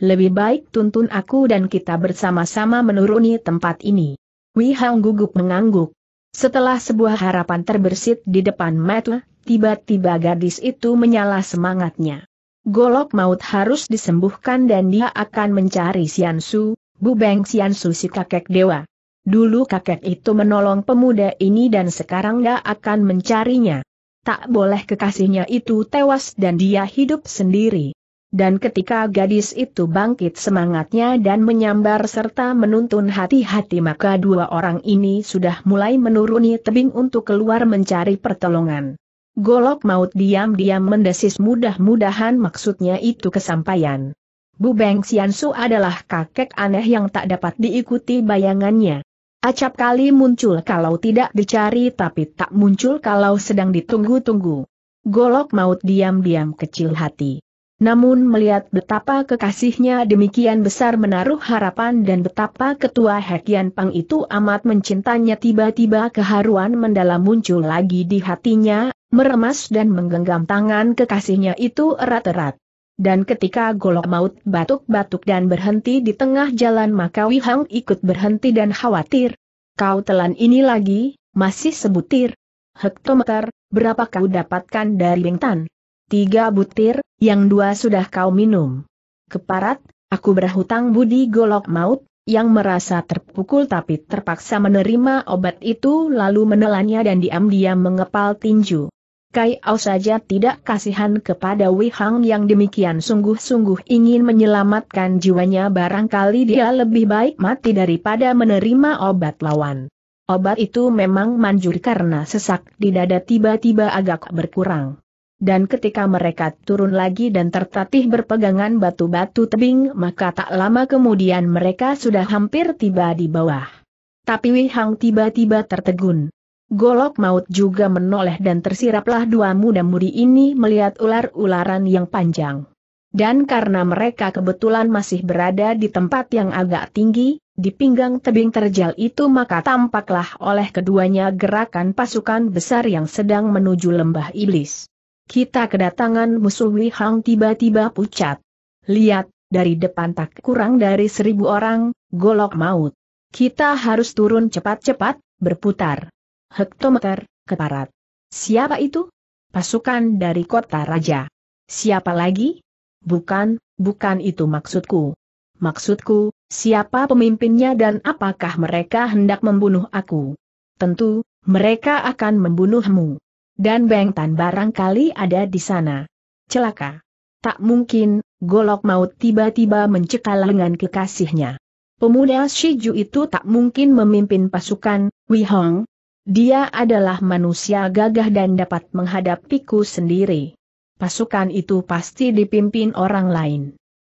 Lebih baik tuntun aku dan kita bersama-sama menuruni tempat ini. Wihong gugup mengangguk. Setelah sebuah harapan terbersit di depan mata, tiba-tiba gadis itu menyala semangatnya. Golok maut harus disembuhkan dan dia akan mencari Siansu, Xian Siansu si kakek dewa. Dulu kakek itu menolong pemuda ini dan sekarang dia akan mencarinya. Tak boleh kekasihnya itu tewas dan dia hidup sendiri. Dan ketika gadis itu bangkit semangatnya dan menyambar serta menuntun hati-hati maka dua orang ini sudah mulai menuruni tebing untuk keluar mencari pertolongan. Golok maut diam-diam mendesis mudah-mudahan maksudnya itu kesampaian. Bu Beng Xiansu adalah kakek aneh yang tak dapat diikuti bayangannya. Acap kali muncul kalau tidak dicari tapi tak muncul kalau sedang ditunggu-tunggu. Golok maut diam-diam kecil hati. Namun melihat betapa kekasihnya demikian besar menaruh harapan dan betapa ketua Hekian Pang itu amat mencintanya tiba-tiba keharuan mendalam muncul lagi di hatinya, meremas dan menggenggam tangan kekasihnya itu erat-erat. Dan ketika golok maut batuk-batuk dan berhenti di tengah jalan maka Wihang ikut berhenti dan khawatir. Kau telan ini lagi, masih sebutir. Hektometer, berapa kau dapatkan dari Bingtan? Tiga butir, yang dua sudah kau minum. Keparat, aku berhutang budi golok maut, yang merasa terpukul tapi terpaksa menerima obat itu lalu menelannya dan diam-diam mengepal tinju. Kai Ao saja tidak kasihan kepada Wei Hang yang demikian sungguh-sungguh ingin menyelamatkan jiwanya barangkali dia lebih baik mati daripada menerima obat lawan. Obat itu memang manjur karena sesak di dada tiba-tiba agak berkurang. Dan ketika mereka turun lagi dan tertatih berpegangan batu-batu tebing maka tak lama kemudian mereka sudah hampir tiba di bawah. Tapi Wei Hang tiba-tiba tertegun. Golok maut juga menoleh dan tersiraplah dua muda-mudi ini melihat ular-ularan yang panjang. Dan karena mereka kebetulan masih berada di tempat yang agak tinggi, di pinggang tebing terjal itu maka tampaklah oleh keduanya gerakan pasukan besar yang sedang menuju lembah iblis. Kita kedatangan musuh Wihang tiba-tiba pucat. Lihat, dari depan tak kurang dari seribu orang, golok maut. Kita harus turun cepat-cepat, berputar hektometer, ke barat. Siapa itu? Pasukan dari kota raja. Siapa lagi? Bukan, bukan itu maksudku. Maksudku, siapa pemimpinnya dan apakah mereka hendak membunuh aku? Tentu, mereka akan membunuhmu. Dan Beng Tan barangkali ada di sana. Celaka. Tak mungkin, golok maut tiba-tiba mencekal lengan kekasihnya. Pemuda Shiju itu tak mungkin memimpin pasukan, Wihong, dia adalah manusia gagah dan dapat menghadapiku sendiri. Pasukan itu pasti dipimpin orang lain.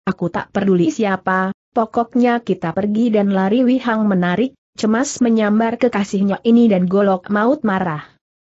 Aku tak peduli siapa, pokoknya kita pergi dan lari Wihang menarik, cemas menyambar kekasihnya ini dan golok maut marah.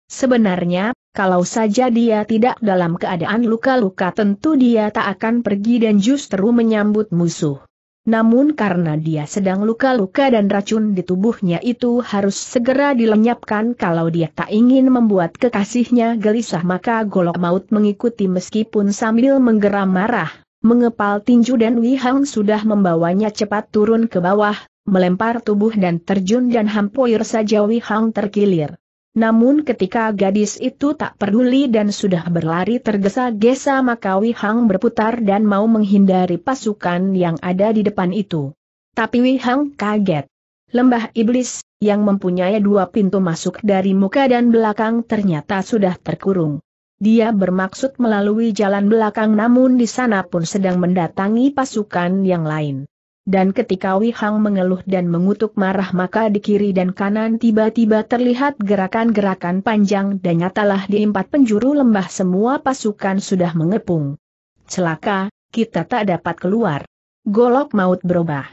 Sebenarnya, kalau saja dia tidak dalam keadaan luka-luka tentu dia tak akan pergi dan justru menyambut musuh. Namun karena dia sedang luka-luka dan racun di tubuhnya itu harus segera dilenyapkan kalau dia tak ingin membuat kekasihnya gelisah maka golok maut mengikuti meskipun sambil menggeram marah, mengepal tinju dan Wihang sudah membawanya cepat turun ke bawah, melempar tubuh dan terjun dan hampir saja Wihang terkilir. Namun ketika gadis itu tak peduli dan sudah berlari tergesa-gesa maka Hang berputar dan mau menghindari pasukan yang ada di depan itu. Tapi Wihang kaget. Lembah Iblis, yang mempunyai dua pintu masuk dari muka dan belakang ternyata sudah terkurung. Dia bermaksud melalui jalan belakang namun di sana pun sedang mendatangi pasukan yang lain. Dan ketika Wei Hang mengeluh dan mengutuk marah maka di kiri dan kanan tiba-tiba terlihat gerakan-gerakan panjang dan nyatalah di empat penjuru lembah semua pasukan sudah mengepung. Celaka, kita tak dapat keluar. Golok maut berubah.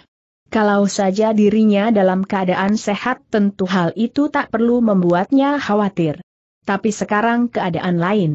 Kalau saja dirinya dalam keadaan sehat tentu hal itu tak perlu membuatnya khawatir. Tapi sekarang keadaan lain.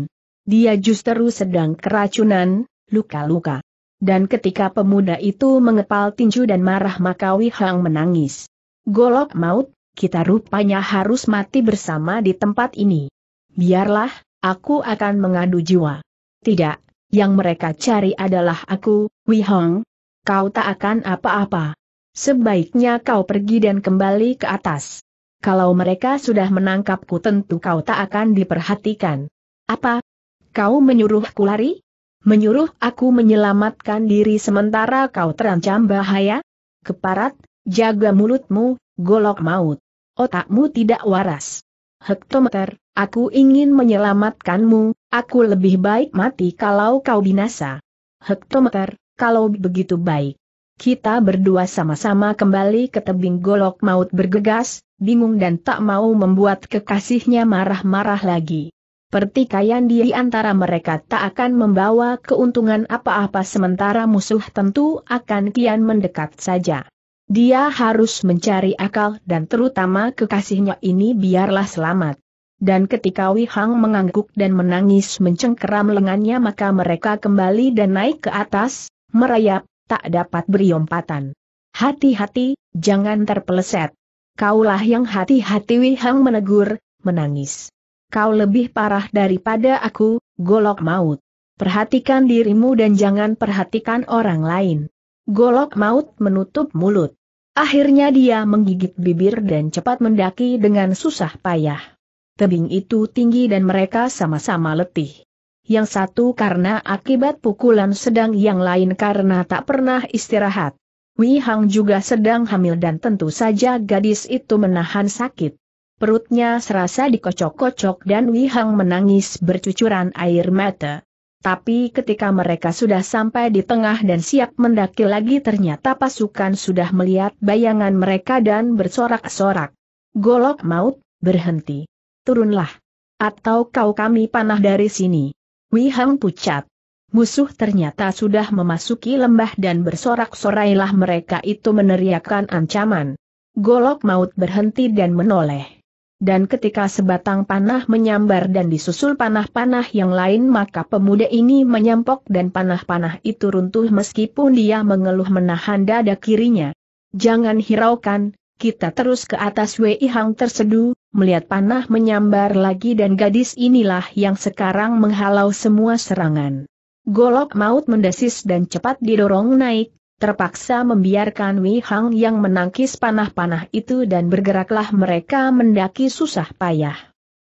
Dia justru sedang keracunan, luka-luka. Dan ketika pemuda itu mengepal tinju dan marah maka Wihang menangis. Golok maut, kita rupanya harus mati bersama di tempat ini. Biarlah, aku akan mengadu jiwa. Tidak, yang mereka cari adalah aku, Wihang. Kau tak akan apa-apa. Sebaiknya kau pergi dan kembali ke atas. Kalau mereka sudah menangkapku tentu kau tak akan diperhatikan. Apa? Kau menyuruhku lari? menyuruh aku menyelamatkan diri sementara kau terancam bahaya? Keparat, jaga mulutmu, golok maut. Otakmu tidak waras. Hektometer, aku ingin menyelamatkanmu, aku lebih baik mati kalau kau binasa. Hektometer, kalau begitu baik. Kita berdua sama-sama kembali ke tebing golok maut bergegas, bingung dan tak mau membuat kekasihnya marah-marah lagi. Pertikaian di antara mereka tak akan membawa keuntungan apa-apa sementara musuh tentu akan kian mendekat saja. Dia harus mencari akal dan terutama kekasihnya ini biarlah selamat. Dan ketika Wei Hang mengangguk dan menangis mencengkeram lengannya maka mereka kembali dan naik ke atas, merayap, tak dapat beri umpatan. Hati-hati, jangan terpeleset. Kaulah yang hati-hati Wei Hang menegur, menangis kau lebih parah daripada aku, golok maut. Perhatikan dirimu dan jangan perhatikan orang lain. Golok maut menutup mulut. Akhirnya dia menggigit bibir dan cepat mendaki dengan susah payah. Tebing itu tinggi dan mereka sama-sama letih. Yang satu karena akibat pukulan sedang yang lain karena tak pernah istirahat. Wei Hang juga sedang hamil dan tentu saja gadis itu menahan sakit. Perutnya serasa dikocok-kocok dan Wihang menangis bercucuran air mata. Tapi ketika mereka sudah sampai di tengah dan siap mendaki lagi ternyata pasukan sudah melihat bayangan mereka dan bersorak-sorak. Golok maut, berhenti. Turunlah. Atau kau kami panah dari sini. Wihang pucat. Musuh ternyata sudah memasuki lembah dan bersorak-sorailah mereka itu meneriakkan ancaman. Golok maut berhenti dan menoleh dan ketika sebatang panah menyambar dan disusul panah-panah yang lain maka pemuda ini menyampok dan panah-panah itu runtuh meskipun dia mengeluh menahan dada kirinya. Jangan hiraukan, kita terus ke atas Wei Hang terseduh, melihat panah menyambar lagi dan gadis inilah yang sekarang menghalau semua serangan. Golok maut mendesis dan cepat didorong naik, terpaksa membiarkan Wei Hang yang menangkis panah-panah itu dan bergeraklah mereka mendaki susah payah.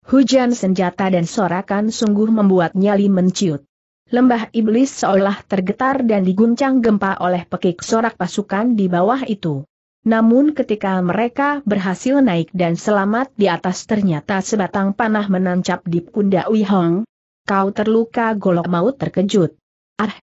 Hujan senjata dan sorakan sungguh membuat nyali menciut. Lembah iblis seolah tergetar dan diguncang gempa oleh pekik sorak pasukan di bawah itu. Namun ketika mereka berhasil naik dan selamat di atas ternyata sebatang panah menancap di pundak Wei Hang. Kau terluka golok maut terkejut.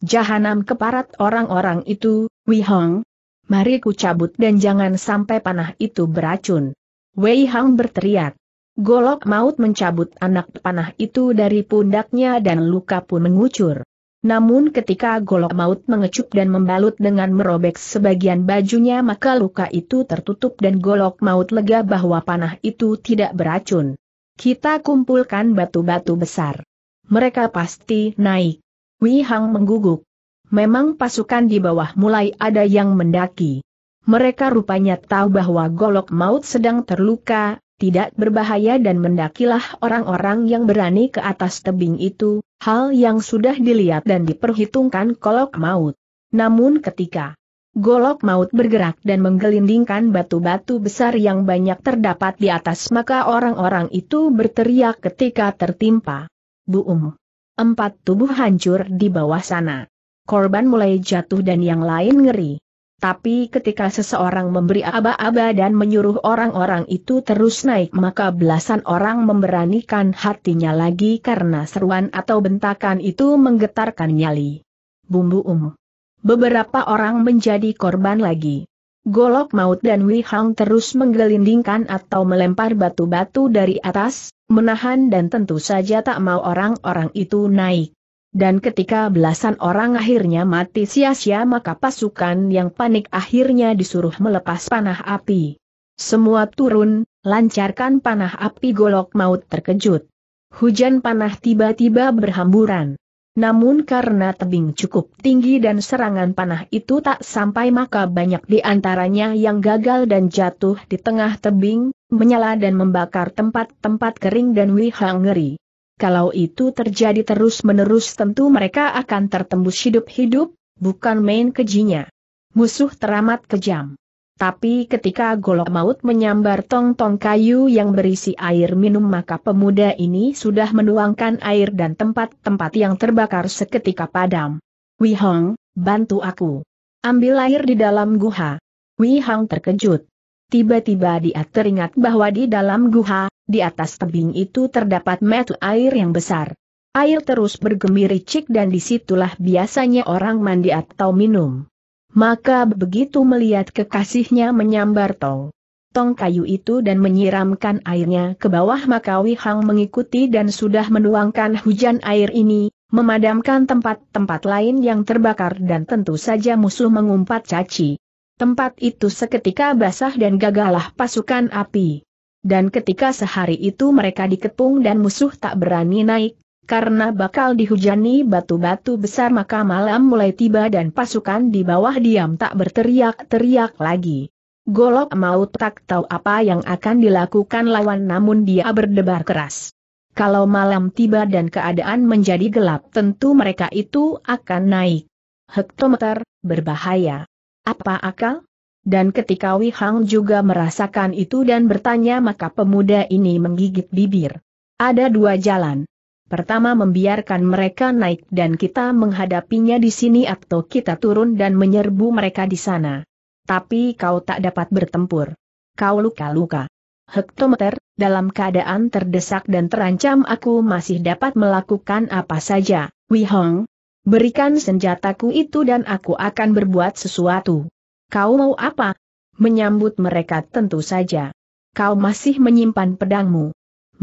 Jahanam keparat orang-orang itu, Wei Hong. Mari ku cabut dan jangan sampai panah itu beracun. Wei Hong berteriak. Golok maut mencabut anak panah itu dari pundaknya dan luka pun mengucur. Namun ketika golok maut mengecup dan membalut dengan merobek sebagian bajunya maka luka itu tertutup dan golok maut lega bahwa panah itu tidak beracun. Kita kumpulkan batu-batu besar. Mereka pasti naik. Wei Hang mengguguk. Memang pasukan di bawah mulai ada yang mendaki. Mereka rupanya tahu bahwa golok maut sedang terluka, tidak berbahaya dan mendakilah orang-orang yang berani ke atas tebing itu, hal yang sudah dilihat dan diperhitungkan golok maut. Namun ketika golok maut bergerak dan menggelindingkan batu-batu besar yang banyak terdapat di atas maka orang-orang itu berteriak ketika tertimpa. Buum. Empat tubuh hancur di bawah sana. Korban mulai jatuh dan yang lain ngeri. Tapi ketika seseorang memberi aba-aba dan menyuruh orang-orang itu terus naik maka belasan orang memberanikan hatinya lagi karena seruan atau bentakan itu menggetarkan nyali. Bumbu um. Beberapa orang menjadi korban lagi. Golok maut dan Wihang terus menggelindingkan atau melempar batu-batu dari atas, menahan dan tentu saja tak mau orang-orang itu naik. Dan ketika belasan orang akhirnya mati sia-sia maka pasukan yang panik akhirnya disuruh melepas panah api. Semua turun, lancarkan panah api golok maut terkejut. Hujan panah tiba-tiba berhamburan. Namun karena tebing cukup tinggi dan serangan panah itu tak sampai maka banyak di antaranya yang gagal dan jatuh di tengah tebing, menyala dan membakar tempat-tempat kering dan wihang ngeri. Kalau itu terjadi terus-menerus tentu mereka akan tertembus hidup-hidup, bukan main kejinya. Musuh teramat kejam. Tapi ketika golok maut menyambar tong-tong kayu yang berisi air minum maka pemuda ini sudah menuangkan air dan tempat-tempat yang terbakar seketika padam. Hong, bantu aku. Ambil air di dalam guha. Hong terkejut. Tiba-tiba dia teringat bahwa di dalam guha, di atas tebing itu terdapat metu air yang besar. Air terus bergemiricik dan disitulah biasanya orang mandi atau minum. Maka begitu melihat kekasihnya menyambar tong. Tong kayu itu dan menyiramkan airnya ke bawah maka Wihang mengikuti dan sudah menuangkan hujan air ini, memadamkan tempat-tempat lain yang terbakar dan tentu saja musuh mengumpat caci. Tempat itu seketika basah dan gagalah pasukan api. Dan ketika sehari itu mereka diketung dan musuh tak berani naik, karena bakal dihujani batu-batu besar maka malam mulai tiba dan pasukan di bawah diam tak berteriak-teriak lagi. Golok maut tak tahu apa yang akan dilakukan lawan namun dia berdebar keras. Kalau malam tiba dan keadaan menjadi gelap tentu mereka itu akan naik. Hektometer, berbahaya. Apa akal? Dan ketika Wihang juga merasakan itu dan bertanya maka pemuda ini menggigit bibir. Ada dua jalan. Pertama membiarkan mereka naik dan kita menghadapinya di sini atau kita turun dan menyerbu mereka di sana. Tapi kau tak dapat bertempur. Kau luka-luka. Hektometer, dalam keadaan terdesak dan terancam aku masih dapat melakukan apa saja, Wihong. Berikan senjataku itu dan aku akan berbuat sesuatu. Kau mau apa? Menyambut mereka tentu saja. Kau masih menyimpan pedangmu.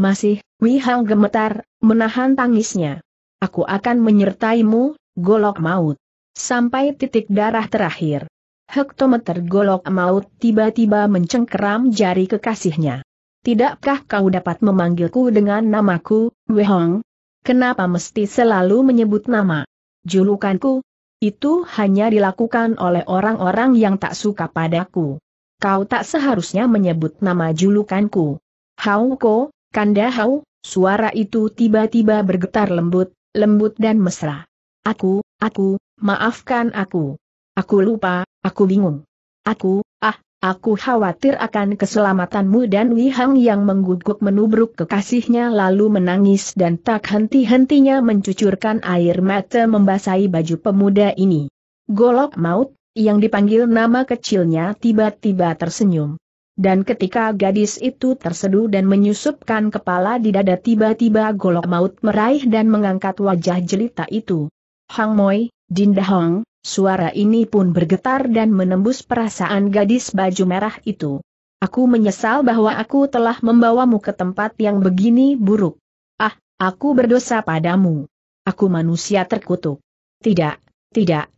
Masih, Wei Wihang gemetar, menahan tangisnya. Aku akan menyertaimu, golok maut. Sampai titik darah terakhir. Hektometer golok maut tiba-tiba mencengkeram jari kekasihnya. Tidakkah kau dapat memanggilku dengan namaku, Wei Hong? Kenapa mesti selalu menyebut nama? Julukanku, itu hanya dilakukan oleh orang-orang yang tak suka padaku. Kau tak seharusnya menyebut nama julukanku. Hauko, Kandahau, suara itu tiba-tiba bergetar lembut, lembut dan mesra. Aku, aku, maafkan aku. Aku lupa, aku bingung. Aku, ah, aku khawatir akan keselamatanmu dan Wihang yang mengguguk menubruk kekasihnya lalu menangis dan tak henti-hentinya mencucurkan air mata membasahi baju pemuda ini. Golok maut, yang dipanggil nama kecilnya tiba-tiba tersenyum. Dan ketika gadis itu terseduh dan menyusupkan kepala di dada tiba-tiba golok maut meraih dan mengangkat wajah jelita itu. Hang Moi, Dinda Hong, suara ini pun bergetar dan menembus perasaan gadis baju merah itu. Aku menyesal bahwa aku telah membawamu ke tempat yang begini buruk. Ah, aku berdosa padamu. Aku manusia terkutuk. Tidak, tidak,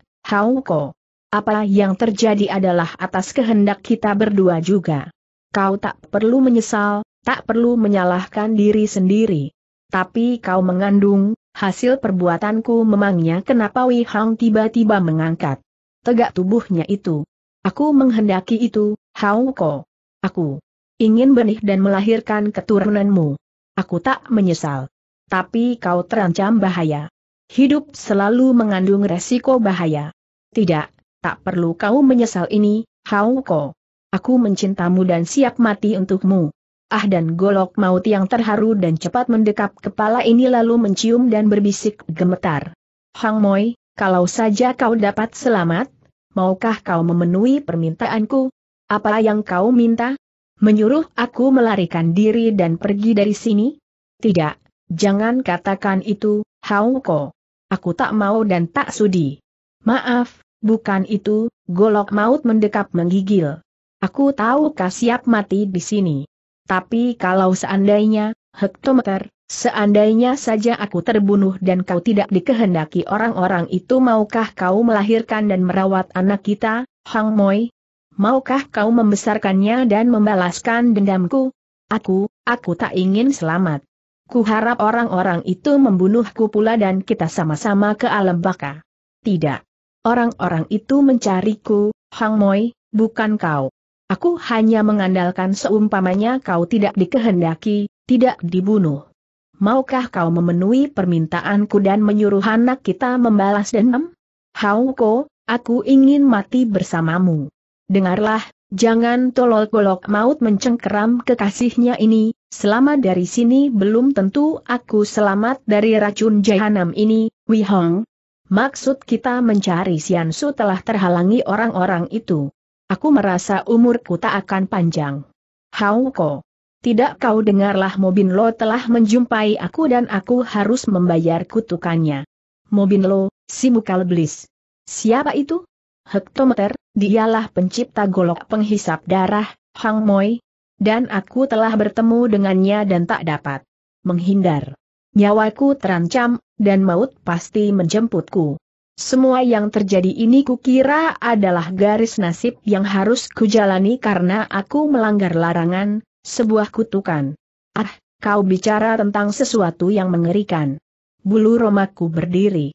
Ko. Apa yang terjadi adalah atas kehendak kita berdua juga. Kau tak perlu menyesal, tak perlu menyalahkan diri sendiri. Tapi kau mengandung, hasil perbuatanku memangnya kenapa Wei Hang tiba-tiba mengangkat. Tegak tubuhnya itu. Aku menghendaki itu, Hao Ko. Aku ingin benih dan melahirkan keturunanmu. Aku tak menyesal. Tapi kau terancam bahaya. Hidup selalu mengandung resiko bahaya. Tidak, Tak perlu kau menyesal ini, Hauko. Aku mencintamu dan siap mati untukmu. Ah dan golok maut yang terharu dan cepat mendekap kepala ini lalu mencium dan berbisik gemetar. Hang Moi, kalau saja kau dapat selamat, maukah kau memenuhi permintaanku? Apa yang kau minta? Menyuruh aku melarikan diri dan pergi dari sini? Tidak, jangan katakan itu, Hauko. Aku tak mau dan tak sudi. Maaf, Bukan itu, golok maut mendekap menggigil. Aku tahu kau siap mati di sini. Tapi kalau seandainya, hektometer, seandainya saja aku terbunuh dan kau tidak dikehendaki orang-orang itu maukah kau melahirkan dan merawat anak kita, Hang Moi? Maukah kau membesarkannya dan membalaskan dendamku? Aku, aku tak ingin selamat. Kuharap orang-orang itu membunuhku pula dan kita sama-sama ke alam baka. Tidak. Orang-orang itu mencariku, Hang Moi, bukan kau. Aku hanya mengandalkan seumpamanya kau tidak dikehendaki, tidak dibunuh. Maukah kau memenuhi permintaanku dan menyuruh anak kita membalas dendam? Hauko, aku ingin mati bersamamu. Dengarlah, jangan tolol golok maut mencengkeram kekasihnya ini, selama dari sini belum tentu aku selamat dari racun jahanam ini, Wihong, Maksud kita mencari Siansu telah terhalangi orang-orang itu. Aku merasa umurku tak akan panjang. Hauko. Tidak kau dengarlah Mobin Lo telah menjumpai aku dan aku harus membayar kutukannya. Mobin Lo, si mukal blis. Siapa itu? Hektometer, dialah pencipta golok penghisap darah, Hang Moi. Dan aku telah bertemu dengannya dan tak dapat menghindar nyawaku terancam, dan maut pasti menjemputku. Semua yang terjadi ini kukira adalah garis nasib yang harus kujalani karena aku melanggar larangan, sebuah kutukan. Ah, kau bicara tentang sesuatu yang mengerikan. Bulu romaku berdiri.